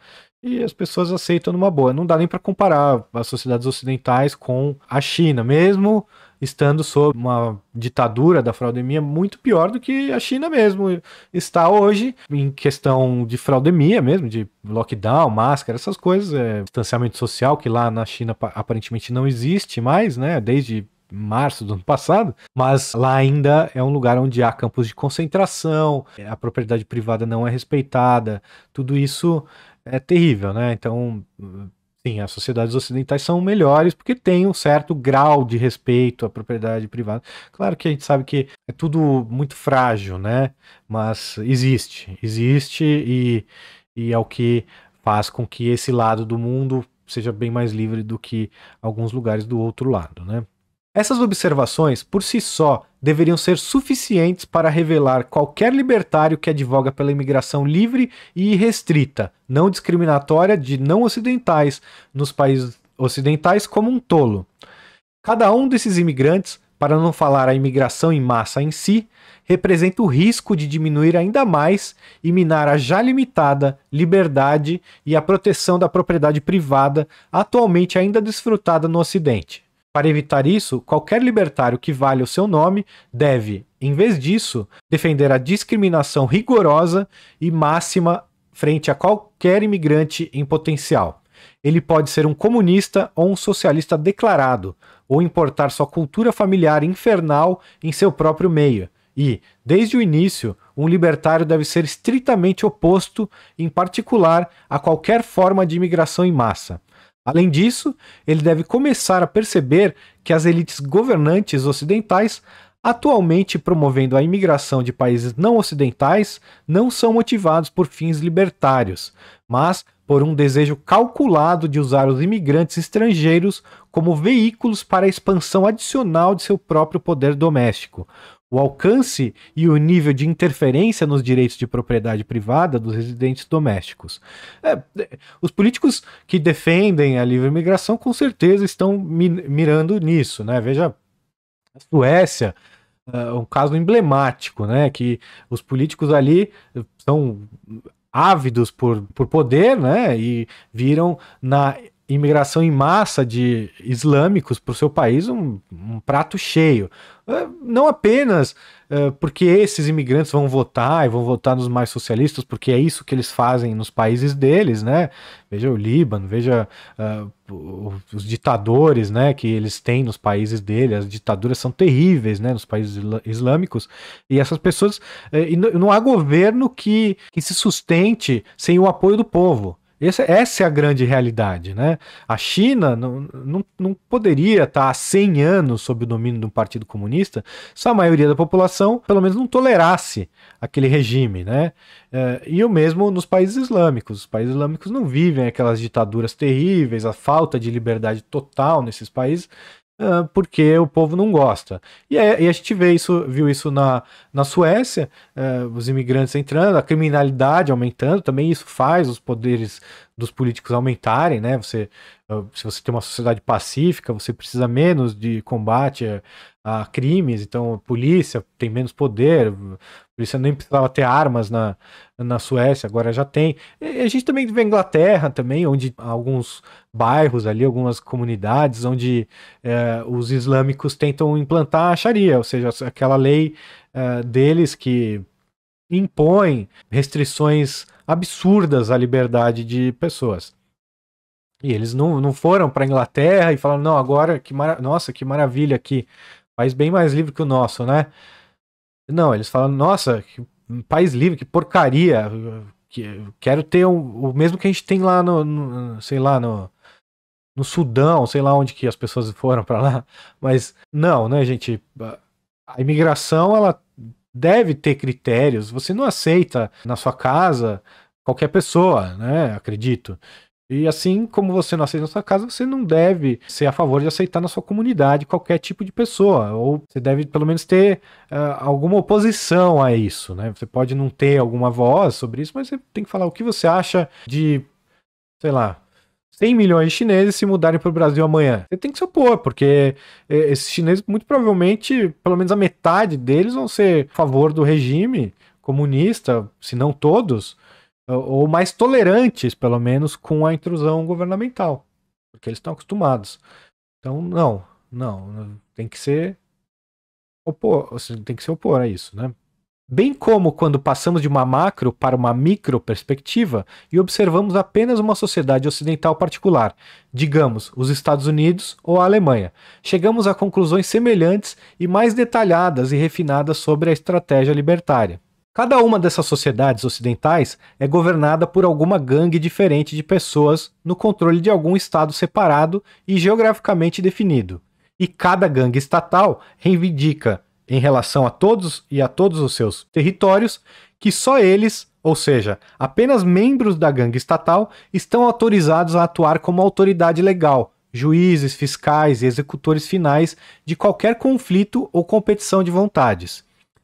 Speaker 1: e as pessoas aceitam numa boa. Não dá nem para comparar as sociedades ocidentais com a China, mesmo estando sob uma ditadura da fraudemia muito pior do que a China mesmo está hoje em questão de fraudemia mesmo, de lockdown, máscara, essas coisas, é, distanciamento social que lá na China aparentemente não existe mais, né, desde março do ano passado, mas lá ainda é um lugar onde há campos de concentração, a propriedade privada não é respeitada, tudo isso é terrível, né? Então, sim, as sociedades ocidentais são melhores porque tem um certo grau de respeito à propriedade privada. Claro que a gente sabe que é tudo muito frágil, né? Mas existe, existe e, e é o que faz com que esse lado do mundo seja bem mais livre do que alguns lugares do outro lado, né? Essas observações, por si só, deveriam ser suficientes para revelar qualquer libertário que advoga pela imigração livre e restrita, não discriminatória de não ocidentais nos países ocidentais como um tolo. Cada um desses imigrantes, para não falar a imigração em massa em si, representa o risco de diminuir ainda mais e minar a já limitada liberdade e a proteção da propriedade privada, atualmente ainda desfrutada no Ocidente. Para evitar isso, qualquer libertário que valha o seu nome deve, em vez disso, defender a discriminação rigorosa e máxima frente a qualquer imigrante em potencial. Ele pode ser um comunista ou um socialista declarado, ou importar sua cultura familiar infernal em seu próprio meio. E, desde o início, um libertário deve ser estritamente oposto, em particular, a qualquer forma de imigração em massa. Além disso, ele deve começar a perceber que as elites governantes ocidentais, atualmente promovendo a imigração de países não ocidentais, não são motivados por fins libertários, mas por um desejo calculado de usar os imigrantes estrangeiros como veículos para a expansão adicional de seu próprio poder doméstico, o alcance e o nível de interferência nos direitos de propriedade privada dos residentes domésticos. É, é os políticos que defendem a livre imigração com certeza estão mirando nisso, né? Veja a Suécia, uh, um caso emblemático, né? Que os políticos ali eh, são ávidos por, por poder, né? E viram na imigração em massa de islâmicos para o seu país um, um, prato cheio. É, não apenas uh, porque esses imigrantes vão votar e vão votar nos mais socialistas, porque é isso que eles fazem nos países deles, né? Veja o Líbano, veja uh, os ditadores né, que eles têm nos países deles. As ditaduras são terríveis né, nos países islâmicos. E essas pessoas. Uh, e não há governo que, que se sustente sem o apoio do povo. É, essa é a grande realidade, né? A China não, não, não poderia estar tá há 100 anos sob o domínio de um partido comunista se a maioria da população, pelo menos, não tolerasse aquele regime, né? É, e o mesmo nos países islâmicos. Os países islâmicos não vivem aquelas ditaduras terríveis, a falta de liberdade total nesses países porque o povo não gosta. E, é, e, a gente vê isso, viu isso na, na Suécia, os imigrantes entrando, a criminalidade aumentando, também isso faz os poderes dos políticos aumentarem, né? Você, se você tem uma sociedade pacífica, você precisa menos de combate a crimes, então a polícia tem menos poder, a polícia nem precisava ter armas na, na Suécia, agora já tem. E a gente também vê a Inglaterra também, onde alguns bairros ali, algumas comunidades, onde é, os islâmicos tentam implantar a Sharia, ou seja, aquela lei é, deles que impõe restrições absurdas à liberdade de pessoas. E eles não, não foram para a Inglaterra e falaram, não, agora, que mara... nossa, que maravilha aqui país bem mais livre que o nosso, né? Não, eles falam, nossa, que país livre, que porcaria. Que, quero ter um, o mesmo que a gente tem lá no, no sei lá, no, no Sudão, sei lá onde que as pessoas foram para lá, mas não, né, gente? A imigração ela deve ter critérios. Você não aceita na sua casa qualquer pessoa, né? Acredito. E assim como você não aceita na sua casa, você não deve ser a favor de aceitar na sua comunidade qualquer tipo de pessoa. Ou você deve pelo menos ter uh, alguma oposição a isso, né? Você pode não ter alguma voz sobre isso, mas você tem que falar o que você acha de, sei lá, 100 milhões de chineses se mudarem para o Brasil amanhã. Você tem que se opor, porque é, esses chineses, muito provavelmente, pelo menos a metade deles vão ser a favor do regime comunista, se não todos ou mais tolerantes, pelo menos, com a intrusão governamental, porque eles estão acostumados. Então, não, não, tem que ser opor, assim, tem que se opor a isso, né? Bem como quando passamos de uma macro para uma micro perspectiva e observamos apenas uma sociedade ocidental particular, digamos, os Estados Unidos ou a Alemanha, chegamos a conclusões semelhantes e mais detalhadas e refinadas sobre a estratégia libertária. Cada uma dessas sociedades ocidentais é governada por alguma gangue diferente de pessoas no controle de algum estado separado e geograficamente definido. E cada gangue estatal reivindica, em relação a todos e a todos os seus territórios, que só eles, ou seja, apenas membros da gangue estatal, estão autorizados a atuar como autoridade legal, juízes, fiscais e executores finais de qualquer conflito ou competição de vontades.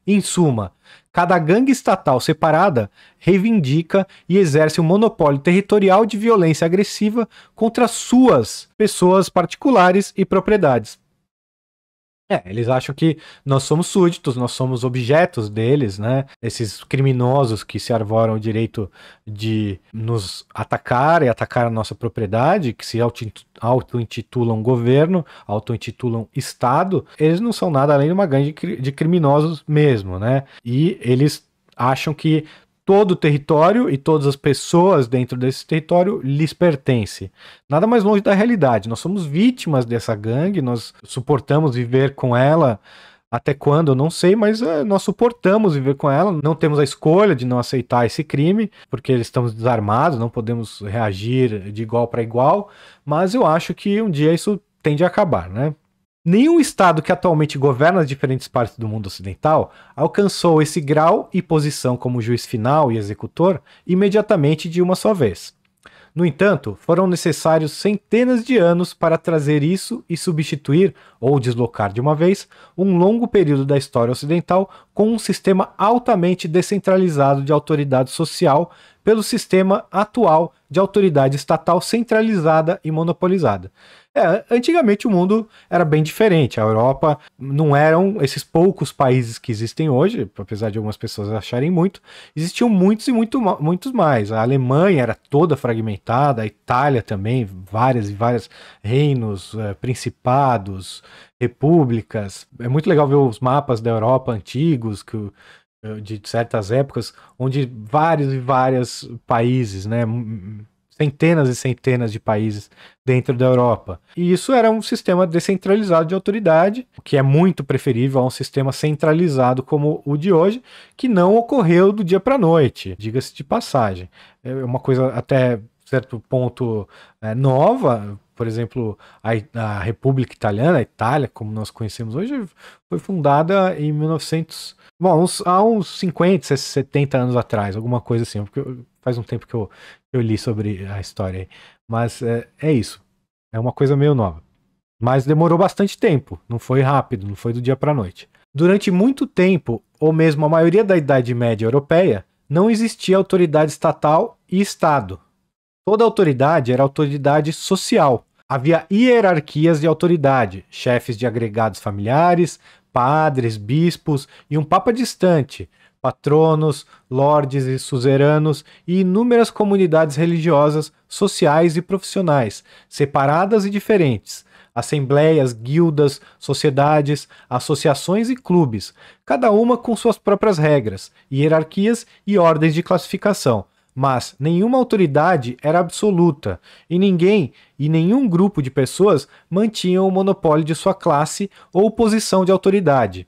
Speaker 1: Em suma, Cada gangue estatal separada reivindica e exerce um monopólio territorial de violência agressiva contra suas pessoas particulares e propriedades. É, eles acham que nós somos súditos, nós somos objetos deles, né? Esses criminosos que se arvoram o direito de nos atacar e atacar a nossa propriedade, que se auto-intitulam governo, auto-intitulam Estado, eles não são nada além de uma gangue de criminosos mesmo, né? E eles acham que todo o território e todas as pessoas dentro desse território lhes pertence. Nada mais longe da realidade. Nós somos vítimas dessa gangue, nós suportamos viver com ela. Até quando, eu não sei, mas é, nós suportamos viver com ela, não temos a escolha de não aceitar esse crime, porque estamos desarmados, não podemos reagir de igual para igual, mas eu acho que um dia isso tende a acabar, né? Nenhum Estado que atualmente governa as diferentes partes do mundo ocidental alcançou esse grau e posição como juiz final e executor imediatamente de uma só vez. No entanto, foram necessários centenas de anos para trazer isso e substituir, ou deslocar de uma vez, um longo período da história ocidental com um sistema altamente descentralizado de autoridade social pelo sistema atual de autoridade estatal centralizada e monopolizada. É, antigamente o mundo era bem diferente. A Europa não eram esses poucos países que existem hoje, apesar de algumas pessoas acharem muito, existiam muitos e muito, muitos mais. A Alemanha era toda fragmentada, a Itália também, várias e várias reinos, eh, principados, repúblicas. É muito legal ver os mapas da Europa antigos que eh, de certas épocas, onde vários e vários países, né? centenas e centenas de países dentro da Europa. E isso era um sistema descentralizado de autoridade, o que é muito preferível a um sistema centralizado como o de hoje, que não ocorreu do dia para a noite, diga-se de passagem. É uma coisa até certo ponto é, nova, por exemplo, a, a, República Italiana, a Itália, como nós conhecemos hoje, foi fundada em 1900, bom, uns, há uns 50, 70 anos atrás, alguma coisa assim, porque faz um tempo que eu eu li sobre a história aí. Mas é, é isso. É uma coisa meio nova. Mas demorou bastante tempo. Não foi rápido, não foi do dia para noite. Durante muito tempo, ou mesmo a maioria da Idade Média europeia, não existia autoridade estatal e Estado. Toda autoridade era autoridade social. Havia hierarquias de autoridade, chefes de agregados familiares, padres, bispos e um papa distante, patronos, lordes e suzeranos e inúmeras comunidades religiosas, sociais e profissionais, separadas e diferentes, assembleias, guildas, sociedades, associações e clubes, cada uma com suas próprias regras, hierarquias e ordens de classificação. Mas nenhuma autoridade era absoluta, e ninguém e nenhum grupo de pessoas mantinham o monopólio de sua classe ou posição de autoridade.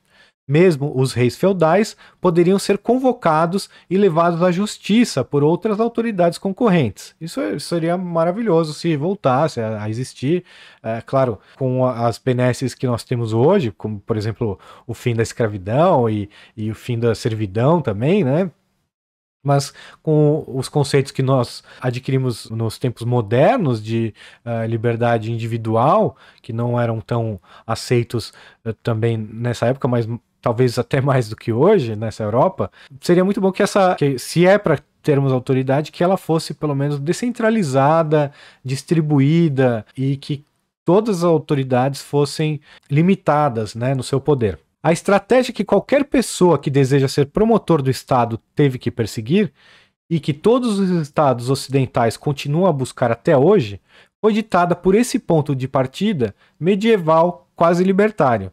Speaker 1: Mesmo os reis feudais poderiam ser convocados e levados à justiça por outras autoridades concorrentes. Isso seria maravilhoso se voltasse a existir. É, claro, com as benesses que nós temos hoje, como por exemplo o fim da escravidão e, e o fim da servidão também, né? mas com os conceitos que nós adquirimos nos tempos modernos de uh, liberdade individual, que não eram tão aceitos uh, também nessa época, mas talvez até mais do que hoje nessa Europa, seria muito bom que essa, que, se é para termos autoridade, que ela fosse pelo menos descentralizada, distribuída e que todas as autoridades fossem limitadas, né, no seu poder. A estratégia que qualquer pessoa que deseja ser promotor do Estado teve que perseguir e que todos os estados ocidentais continuam a buscar até hoje foi ditada por esse ponto de partida medieval quase libertário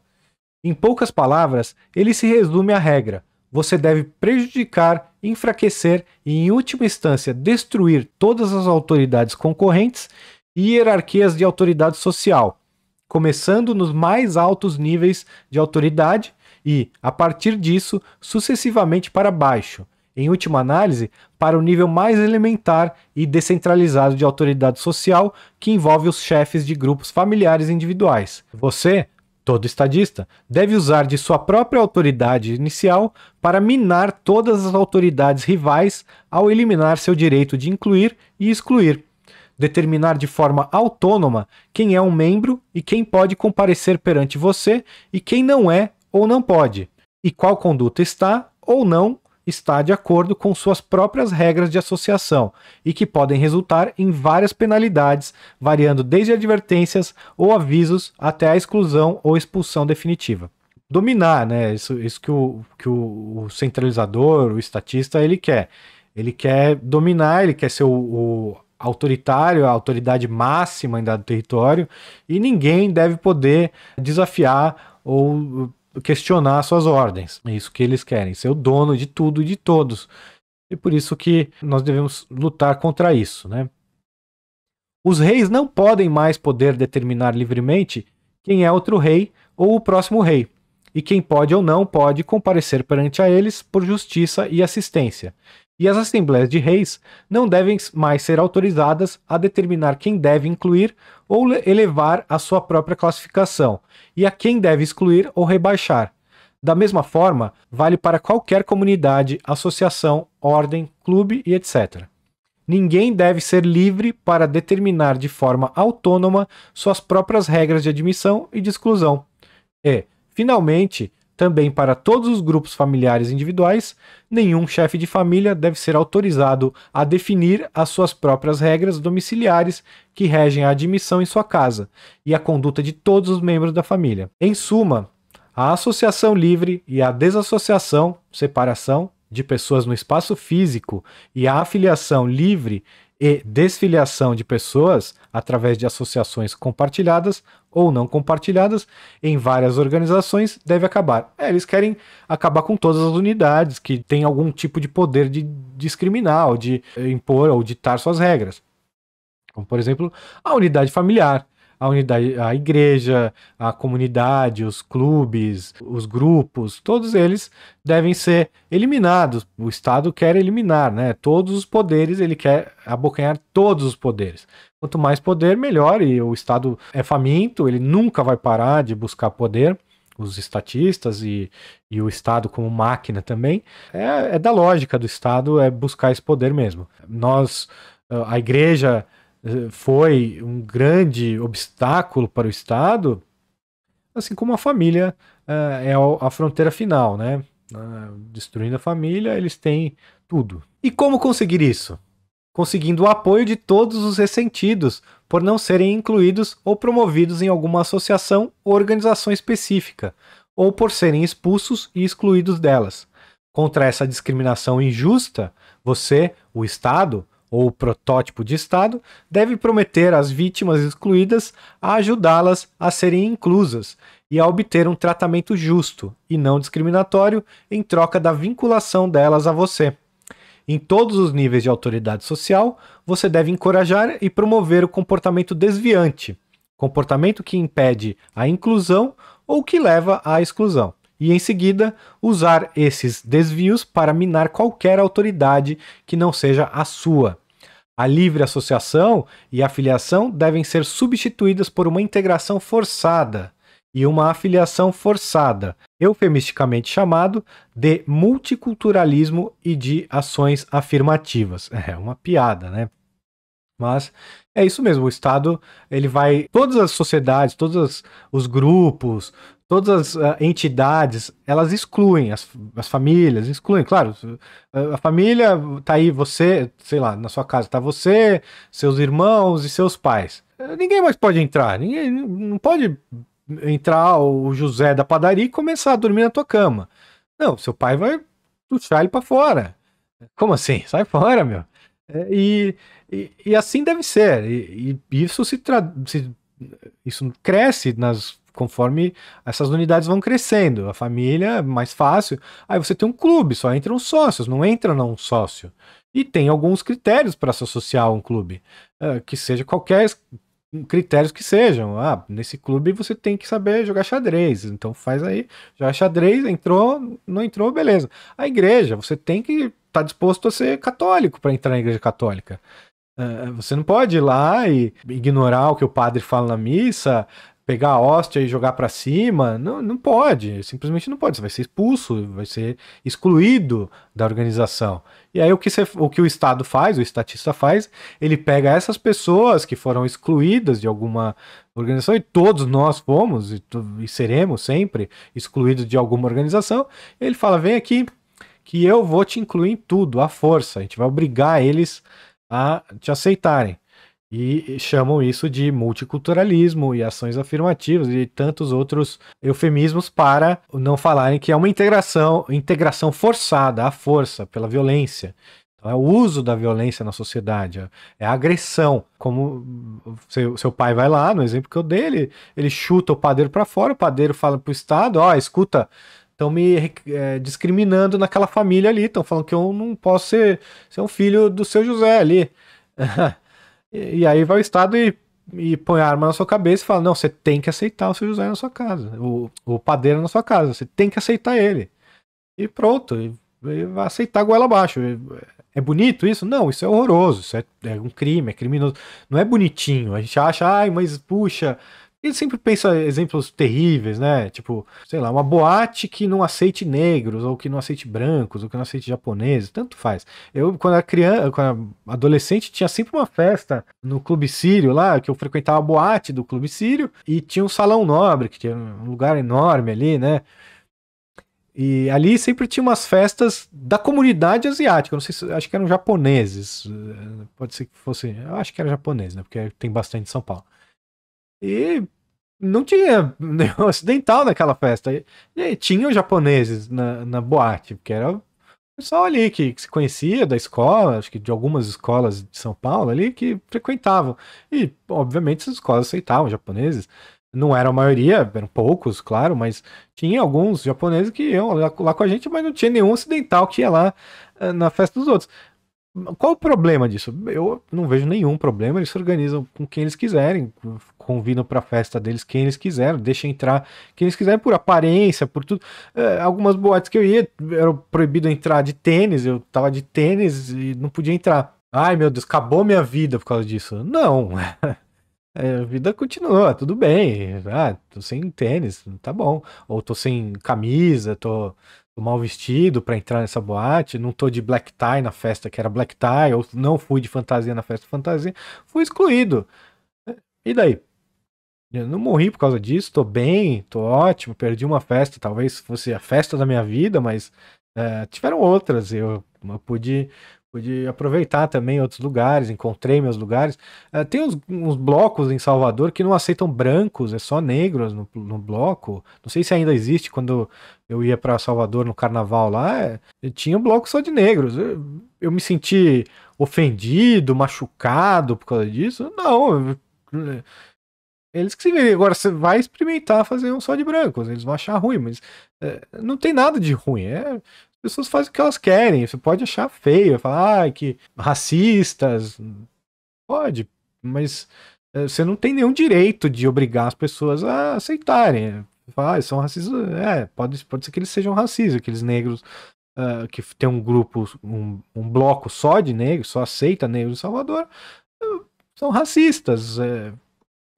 Speaker 1: em poucas palavras, ele se resume à regra: você deve prejudicar, enfraquecer e, em última instância, destruir todas as autoridades concorrentes e hierarquias de autoridade social, começando nos mais altos níveis de autoridade e, a partir disso, sucessivamente para baixo, em última análise, para o nível mais elementar e descentralizado de autoridade social, que envolve os chefes de grupos familiares individuais. Você Todo estadista deve usar de sua própria autoridade inicial para minar todas as autoridades rivais ao eliminar seu direito de incluir e excluir, determinar de forma autônoma quem é um membro e quem pode comparecer perante você e quem não é ou não pode, e qual conduta está ou não está de acordo com suas próprias regras de associação e que podem resultar em várias penalidades, variando desde advertências ou avisos até a exclusão ou expulsão definitiva. Dominar, né? Isso, isso que, o, que o, o centralizador, o estatista, ele quer. Ele quer dominar, ele quer ser o, o autoritário, a autoridade máxima em dado território, e ninguém deve poder desafiar ou questionar suas ordens. É isso que eles querem, ser o dono de tudo e de todos. E por isso que nós devemos lutar contra isso, né? Os reis não podem mais poder determinar livremente quem é outro rei ou o próximo rei, e quem pode ou não pode comparecer perante a eles por justiça e assistência e as assembleias de reis não devem mais ser autorizadas a determinar quem deve incluir ou elevar a sua própria classificação e a quem deve excluir ou rebaixar. Da mesma forma, vale para qualquer comunidade, associação, ordem, clube e etc. Ninguém deve ser livre para determinar de forma autônoma suas próprias regras de admissão e de exclusão. E, finalmente, também para todos os grupos familiares individuais, nenhum chefe de família deve ser autorizado a definir as suas próprias regras domiciliares que regem a admissão em sua casa e a conduta de todos os membros da família. Em suma, a associação livre e a desassociação, separação, de pessoas no espaço físico e a afiliação livre e desfiliação de pessoas através de associações compartilhadas ou não compartilhadas em várias organizações deve acabar. É, eles querem acabar com todas as unidades que têm algum tipo de poder de discriminar, ou de impor ou ditar suas regras. Como, por exemplo, a unidade familiar a unidade, a igreja, a comunidade, os clubes, os grupos, todos eles devem ser eliminados. O Estado quer eliminar, né? Todos os poderes, ele quer abocanhar todos os poderes. Quanto mais poder, melhor. E o Estado é faminto, ele nunca vai parar de buscar poder os estatistas e, e o Estado como máquina também, é, é, da lógica do Estado é buscar esse poder mesmo. Nós, ah, a igreja eh, foi um grande obstáculo para o Estado, assim como a família eh, é a fronteira final, né? Ah, destruindo a família, eles têm tudo. E como conseguir isso? Conseguindo o apoio de todos os ressentidos por não serem incluídos ou promovidos em alguma associação ou organização específica, ou por serem expulsos e excluídos delas. Contra essa discriminação injusta, você, o Estado, ou protótipo de Estado, deve prometer às vítimas excluídas a ajudá-las a serem inclusas e a obter um tratamento justo e não discriminatório em troca da vinculação delas a você. Em todos os níveis de autoridade social, você deve encorajar e promover o comportamento desviante, comportamento que impede a inclusão ou que leva à exclusão e em seguida usar esses desvios para minar qualquer autoridade que não seja a sua. A livre associação e a afiliação devem ser substituídas por uma integração forçada e uma afiliação forçada, eufemisticamente chamado de multiculturalismo e de ações afirmativas. É uma piada, né? Mas é isso mesmo, o Estado, ele vai todas as sociedades, todos os grupos, todas as uh, entidades, elas excluem as, as famílias, excluem, claro, a família tá aí você, sei lá, na sua casa tá você, seus irmãos e seus pais. Eh, ninguém mais pode entrar, ninguém não pode entrar o José da padaria e começar a dormir na tua cama. Não, seu pai vai puxar ele para fora. Como assim? Sai fora, meu. Eh, e, e, e assim deve ser. E, e isso se, tra... se isso cresce nas conforme essas unidades vão crescendo, a família é mais fácil. Aí você tem um clube, só entram sócios, não entra não sócio. E tem alguns critérios para se associar a um clube, ah, que seja qualquer critérios que sejam. Ah, nesse clube você tem que saber jogar xadrez. Então faz aí, joga xadrez, entrou, não entrou, beleza. A igreja, você tem que estar tá disposto a ser católico para entrar na igreja católica. Ah, você não pode ir lá e ignorar o que o padre fala na missa, pegar a hóstia e jogar para cima, não, não pode, simplesmente não pode, você vai ser expulso, vai ser excluído da organização. E aí o que, você, o que o Estado faz, o estatista faz, ele pega essas pessoas que foram excluídas de alguma organização, e todos nós fomos e, e seremos sempre excluídos de alguma organização, ele fala, vem aqui, que eu vou te incluir em tudo, à força, a gente vai obrigar eles a te aceitarem. E chamam isso de multiculturalismo e ações afirmativas e tantos outros eufemismos para não falarem que é uma integração, integração forçada à força, pela violência. Então, é o uso da violência na sociedade, é a agressão. Como seu, seu pai vai lá, no exemplo que eu dei, ele, ele chuta o padeiro para fora, o padeiro fala para o Estado: ó, oh, escuta, estão me é, discriminando naquela família ali, estão falando que eu não posso ser, ser um filho do seu José ali. E, aí vai o Estado e, e põe a arma na sua cabeça e fala: não, você tem que aceitar o seu José na sua casa, o, o padeiro na sua casa, você tem que aceitar ele. E pronto, vai aceitar a goela abaixo. É bonito isso? Não, isso é horroroso, isso é, é um crime, é criminoso. Não é bonitinho, a gente acha, ai, mas puxa, ele sempre pensa exemplos terríveis, né? Tipo, sei lá, uma boate que não aceite negros, ou que não aceite brancos, ou que não aceite japoneses, tanto faz. Eu, quando era criança, quando era adolescente, tinha sempre uma festa no Clube Sírio lá, que eu frequentava a boate do Clube Sírio, e tinha um salão nobre, que tinha um lugar enorme ali, né? E ali sempre tinha umas festas da comunidade asiática. Não sei se, acho que eram japoneses. Eh, pode ser que fosse. Eu acho que era japonês, né? Porque tem bastante em São Paulo. E não tinha nenhum ocidental naquela festa. E, e tinha os japoneses na, na boate, porque era o pessoal ali que, que, se conhecia da escola, acho que de algumas escolas de São Paulo ali, que frequentavam. E, obviamente, essas escolas aceitavam japoneses. Não era a maioria, eram poucos, claro, mas tinha alguns japoneses que iam lá, lá com a gente, mas não tinha nenhum ocidental que ia lá eh, na festa dos outros. Qual o problema disso? Eu não vejo nenhum problema, eles se organizam com quem eles quiserem, convidam para a festa deles quem eles quiseram, deixa entrar quem eles quiserem por aparência, por tudo. É, algumas boates que eu ia, era proibido entrar de tênis, eu tava de tênis e não podia entrar. Ai meu Deus, acabou minha vida por causa disso. Não. É, a vida continua, tudo bem. Ah, tô sem tênis, tá bom. Ou tô sem camisa, tô, tô mal vestido para entrar nessa boate, não tô de black tie na festa que era black tie, ou não fui de fantasia na festa fantasia, fui excluído. E daí? Eu não morri por causa disso, tô bem, tô ótimo, perdi uma festa, talvez fosse a festa da minha vida, mas é, tiveram outras, eu, eu pude, pude aproveitar também outros lugares, encontrei meus lugares. É, tem uns, uns, blocos em Salvador que não aceitam brancos, é só negros no, no bloco. Não sei se ainda existe, quando eu ia para Salvador no carnaval lá, é, tinha um bloco só de negros. Eu, eu me senti ofendido, machucado por causa disso? Não, eu, eles que se verem. Agora, você vai experimentar fazer um só de branco. Eles vão achar ruim, mas é, não tem nada de ruim. É, as pessoas fazem o que elas querem. Você pode achar feio, falar ah, que racistas. Pode, mas é, você não tem nenhum direito de obrigar as pessoas a aceitarem. É, falar, ah, são racistas. É, pode, pode ser que eles sejam racistas, aqueles negros Uh, que tem um grupo, um, um, bloco só de negros, só aceita negros em Salvador, uh, são racistas. Uh,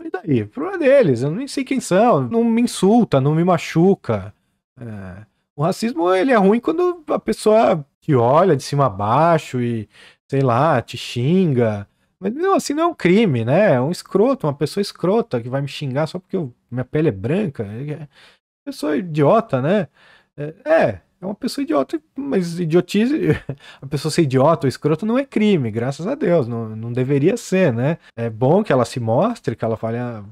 Speaker 1: e daí? O problema é deles, eu nem sei quem são, não me insulta, não me machuca. É. O racismo, ele é ruim quando a pessoa te olha de cima a baixo e, sei lá, te xinga. Mas não, assim não é um crime, né? É um escroto, uma pessoa escrota que vai me xingar só porque eu, minha pele é branca. É, é, pessoa idiota, né? É, é uma pessoa idiota, mas idiotice, a pessoa ser idiota ou escroto não é crime, graças a Deus, não, não deveria ser, né? É bom que ela se mostre, que ela fale, ah,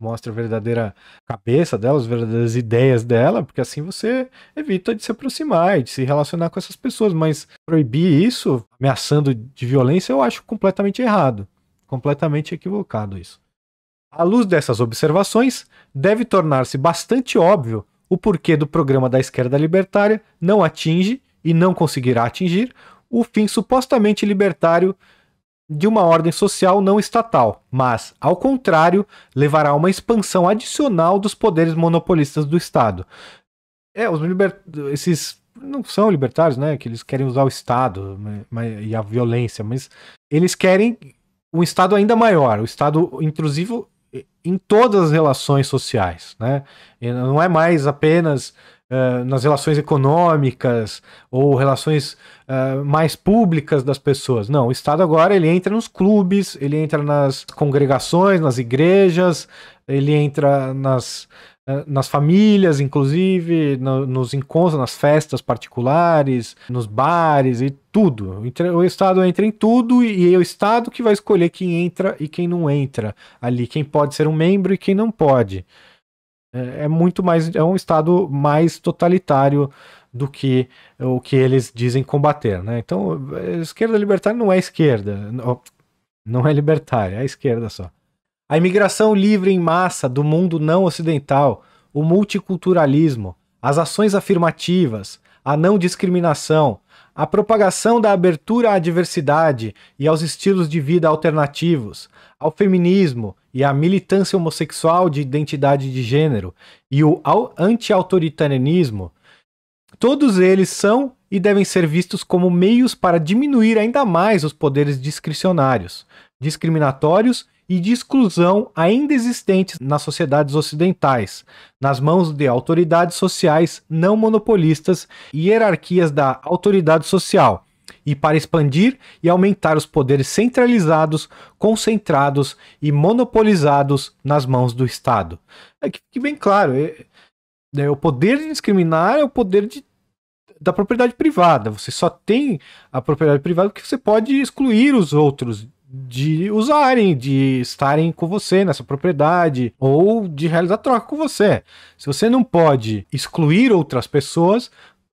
Speaker 1: mostre a verdadeira cabeça dela, as verdadeiras ideias dela, porque assim você evita de se aproximar e de se relacionar com essas pessoas, mas proibir isso, ameaçando de violência, eu acho completamente errado, completamente equivocado isso. À luz dessas observações, deve tornar-se bastante óbvio o porquê do programa da esquerda libertária não atinge e não conseguirá atingir o fim supostamente libertário de uma ordem social não estatal, mas, ao contrário, levará a uma expansão adicional dos poderes monopolistas do Estado. É, os liber... esses não são libertários, né? Que eles querem usar o Estado e a violência, mas eles querem um Estado ainda maior, o um Estado intrusivo em todas as relações sociais, né? não é mais apenas uh, nas relações econômicas ou relações uh, mais públicas das pessoas. Não, o Estado agora ele entra nos clubes, ele entra nas congregações, nas igrejas, ele entra nas eh, nas famílias, inclusive, no, nos encontros, nas festas particulares, nos bares e tudo. O Estado entra em tudo e é o Estado que vai escolher quem entra e quem não entra ali, quem pode ser um membro e quem não pode. É, é muito mais, é um Estado mais totalitário do que o que eles dizem combater, né? Então, eh, esquerda libertária não é esquerda, não, não é libertária, é esquerda só. A imigração livre em massa do mundo não ocidental, o multiculturalismo, as ações afirmativas, a não discriminação, a propagação da abertura à diversidade e aos estilos de vida alternativos, ao feminismo e à militância homossexual de identidade de gênero e o anti-autoritarianismo, todos eles são e devem ser vistos como meios para diminuir ainda mais os poderes discricionários, discriminatórios e de exclusão ainda existentes nas sociedades ocidentais, nas mãos de autoridades sociais não monopolistas e hierarquias da autoridade social, e para expandir e aumentar os poderes centralizados, concentrados e monopolizados nas mãos do Estado. É que fique bem claro, é, é, o poder de discriminar é o poder de da propriedade privada. Você só tem a propriedade privada porque você pode excluir os outros de usarem, de estarem com você nessa propriedade ou de realizar troca com você. Se você não pode excluir outras pessoas,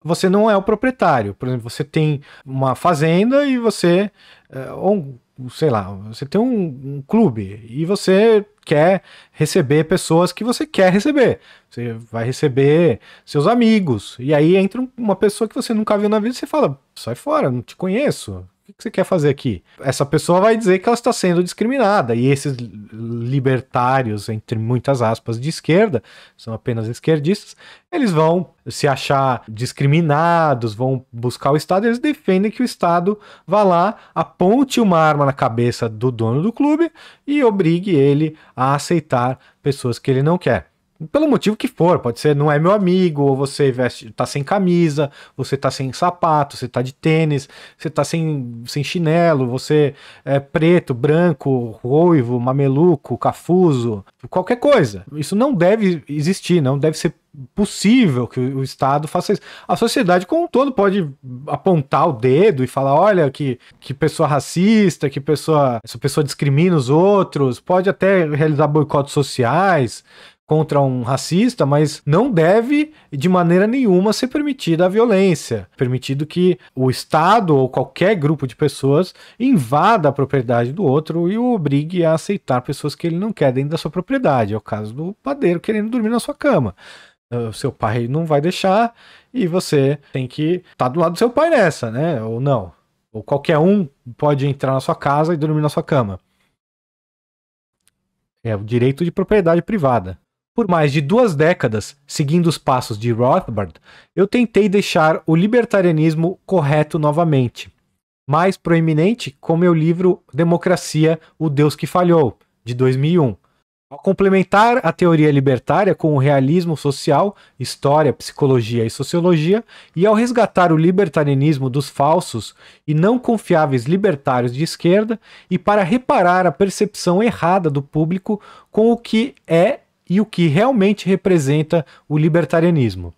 Speaker 1: você não é o proprietário. Por exemplo, você tem uma fazenda e você eh, ou sei lá, você tem um, um clube e você quer receber pessoas que você quer receber. Você vai receber seus amigos. E aí entra uma pessoa que você nunca viu na vida e você fala: sai fora, não te conheço que você quer fazer aqui? Essa pessoa vai dizer que ela está sendo discriminada. E esses libertários, entre muitas aspas, de esquerda, são apenas esquerdistas, eles vão se achar discriminados, vão buscar o Estado, eles defendem que o Estado vá lá, aponte uma arma na cabeça do dono do clube e obrigue ele a aceitar pessoas que ele não quer pelo motivo que for, pode ser não é meu amigo, ou você veste, tá sem camisa, você tá sem sapato, você tá de tênis, você tá sem, sem chinelo, você é preto, branco, ruivo, mameluco, cafuso, qualquer coisa. Isso não deve existir, não deve ser possível que o Estado faça isso. A sociedade como um todo pode apontar o dedo e falar, olha que, que pessoa racista, que pessoa essa pessoa discrimina os outros, pode até realizar boicotes sociais, contra um racista, mas não deve de maneira nenhuma ser permitida a violência, permitido que o Estado ou qualquer grupo de pessoas invada a propriedade do outro e o obrigue a aceitar pessoas que ele não quer dentro da sua propriedade. É o caso do padeiro querendo dormir na sua cama. Ah, o seu pai não vai deixar e você tem que estar tá do lado do seu pai nessa, né? Ou não. Ou qualquer um pode entrar na sua casa e dormir na sua cama. É o direito de propriedade privada. Por mais de duas décadas, seguindo os passos de Rothbard, eu tentei deixar o libertarianismo correto novamente, mais proeminente com meu livro Democracia, o Deus que Falhou, de 2001. Ao complementar a teoria libertária com o realismo social, história, psicologia e sociologia, e ao resgatar o libertarianismo dos falsos e não confiáveis libertários de esquerda, e para reparar a percepção errada do público com o que é e o que realmente representa o libertarianismo.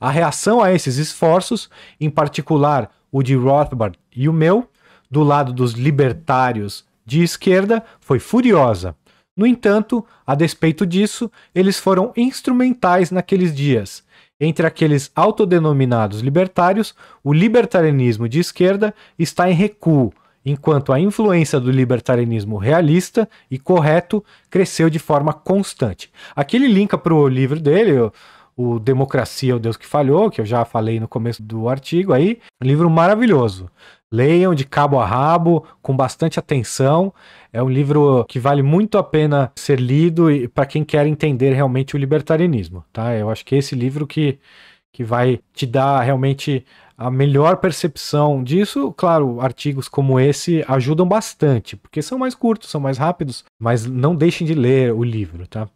Speaker 1: A reação a esses esforços, em particular o de Rothbard e o meu, do lado dos libertários de esquerda, foi furiosa. No entanto, a despeito disso, eles foram instrumentais naqueles dias. Entre aqueles autodenominados libertários, o libertarianismo de esquerda está em recuo, enquanto a influência do libertarianismo realista e correto cresceu de forma constante. Aqui ele linka para o livro dele, o, o Democracia, o Deus que Falhou, que eu já falei no começo do artigo aí, um livro maravilhoso. Leiam de cabo a rabo, com bastante atenção. É um livro que vale muito a pena ser lido para quem quer entender realmente o libertarianismo, tá? Eu acho que é esse livro que, que vai te dar realmente a melhor percepção disso, claro, artigos como esse ajudam bastante, porque são mais curtos, são mais rápidos, mas não deixem de ler o livro, tá?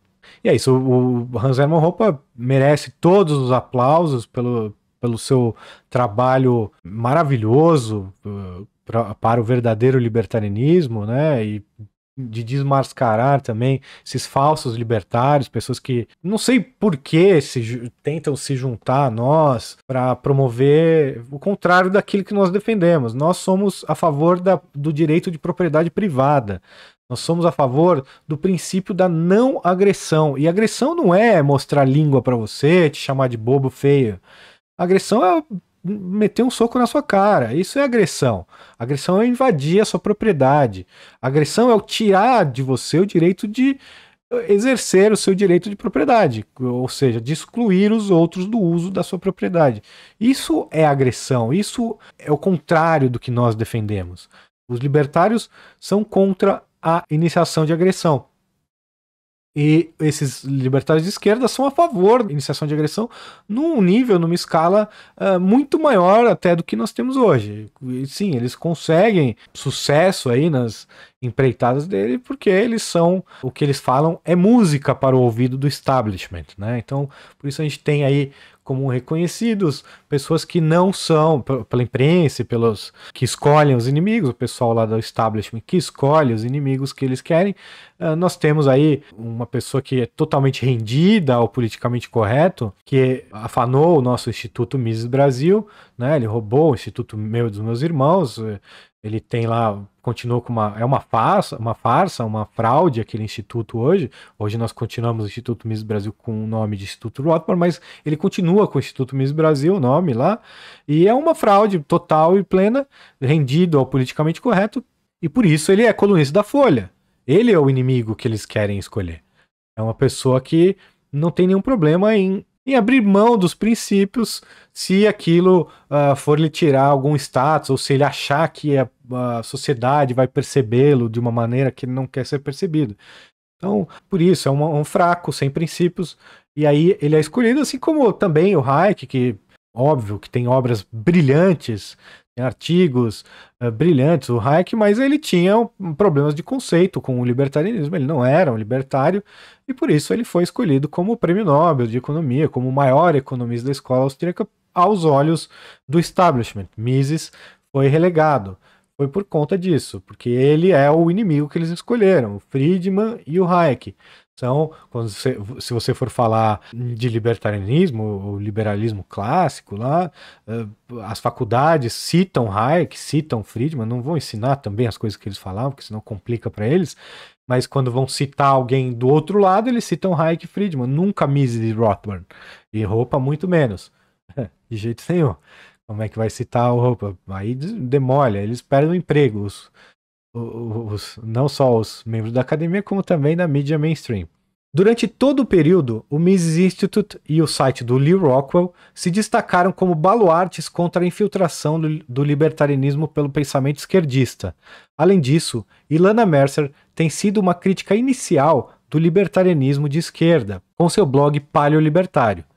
Speaker 1: E é isso, o Hans Hermann Roupa merece todos os aplausos pelo, pelo seu trabalho maravilhoso uh, pra, para o verdadeiro libertarianismo, né? E de desmascarar também esses falsos libertários, pessoas que não sei por que se, tentam se juntar a nós para promover o contrário daquilo que nós defendemos. Nós somos a favor da, do direito de propriedade privada. Nós somos a favor do princípio da não agressão. E agressão não é mostrar língua para você, te chamar de bobo feio. Agressão é meter um soco na sua cara. Isso é agressão. Agressão é invadir a sua propriedade. Agressão é o tirar de você o direito de exercer o seu direito de propriedade, ou seja, de excluir os outros do uso da sua propriedade. Isso é agressão, isso é o contrário do que nós defendemos. Os libertários são contra a iniciação de agressão. E esses libertários de esquerda são a favor da iniciação de agressão num nível, numa escala uh, muito maior até do que nós temos hoje. E, sim, eles conseguem sucesso aí nas empreitadas dele porque eles são, o que eles falam é música para o ouvido do establishment, né? Então, por isso a gente tem aí como reconhecidos, pessoas que não são, pela imprensa, pelos que escolhem os inimigos, o pessoal lá do establishment que escolhe os inimigos que eles querem. Uh, nós temos aí uma pessoa que é totalmente rendida ao politicamente correto, que afanou o nosso Instituto Mises Brasil, né? ele roubou o Instituto Meu dos Meus Irmãos, eh, ele tem lá, continuou com uma. É uma farsa, uma farsa, uma fraude aquele instituto hoje. Hoje nós continuamos o Instituto Miss Brasil com o nome de Instituto Rothbard, mas ele continua com o Instituto Miss Brasil, o nome lá. E é uma fraude total e plena, rendido ao politicamente correto. E por isso ele é colunista da Folha. Ele é o inimigo que eles querem escolher. É uma pessoa que não tem nenhum problema em em abrir mão dos princípios se aquilo uh, for lhe tirar algum status ou se ele achar que a, a sociedade vai percebê-lo de uma maneira que ele não quer ser percebido. Então, por isso, é um fraco, sem princípios, e aí ele é escolhido, assim como também o Hayek, que óbvio que tem obras brilhantes artigos eh, brilhantes, o Hayek, mas ele tinha problemas de conceito com o libertarianismo. Ele não era um libertário e por isso ele foi escolhido como prêmio Nobel de economia, como o maior economista da escola austríaca aos olhos do establishment. Mises foi relegado. Foi por conta disso, porque ele é o inimigo que eles escolheram, o Friedman e o Hayek são você, se você for falar de libertarianismo, o liberalismo clássico lá, eh, as faculdades citam Hayek, citam Friedman, não vão ensinar também as coisas que eles falavam, porque senão complica para eles. Mas quando vão citar alguém do outro lado, eles citam Hayek e Friedman, nunca Mises e Rothbard. E roupa muito menos. De jeito nenhum. Como é que vai citar o roupa? Aí demolha, eles perdem o emprego. Os, os, não só os membros da academia, como também da mídia mainstream. Durante todo o período, o Mises Institute e o site do Lee Rockwell se destacaram como baluartes contra a infiltração do libertarianismo pelo pensamento esquerdista. Além disso, Ilana Mercer tem sido uma crítica inicial do libertarianismo de esquerda, com seu blog Paleolibertário. Libertário.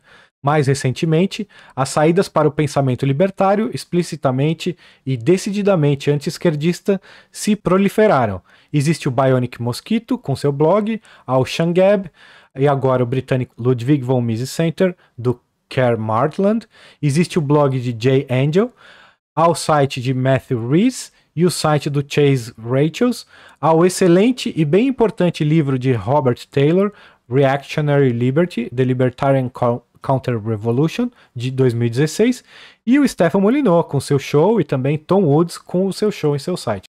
Speaker 1: Mais recentemente, as saídas para o pensamento libertário, explicitamente e decididamente anti-esquerdista, se proliferaram. Existe o Bionic Mosquito, com seu blog, ao Shangab, e agora o britânico Ludwig von Mises Center, do Care Martland. Existe o blog de Jay Angel, ao site de Matthew Rees e o site do Chase Rachels, ao excelente e bem importante livro de Robert Taylor, Reactionary Liberty, The Libertarian Counter Revolution, de 2016, e o Stefan Molyneux com seu show e também Tom Woods com o seu show em seu site.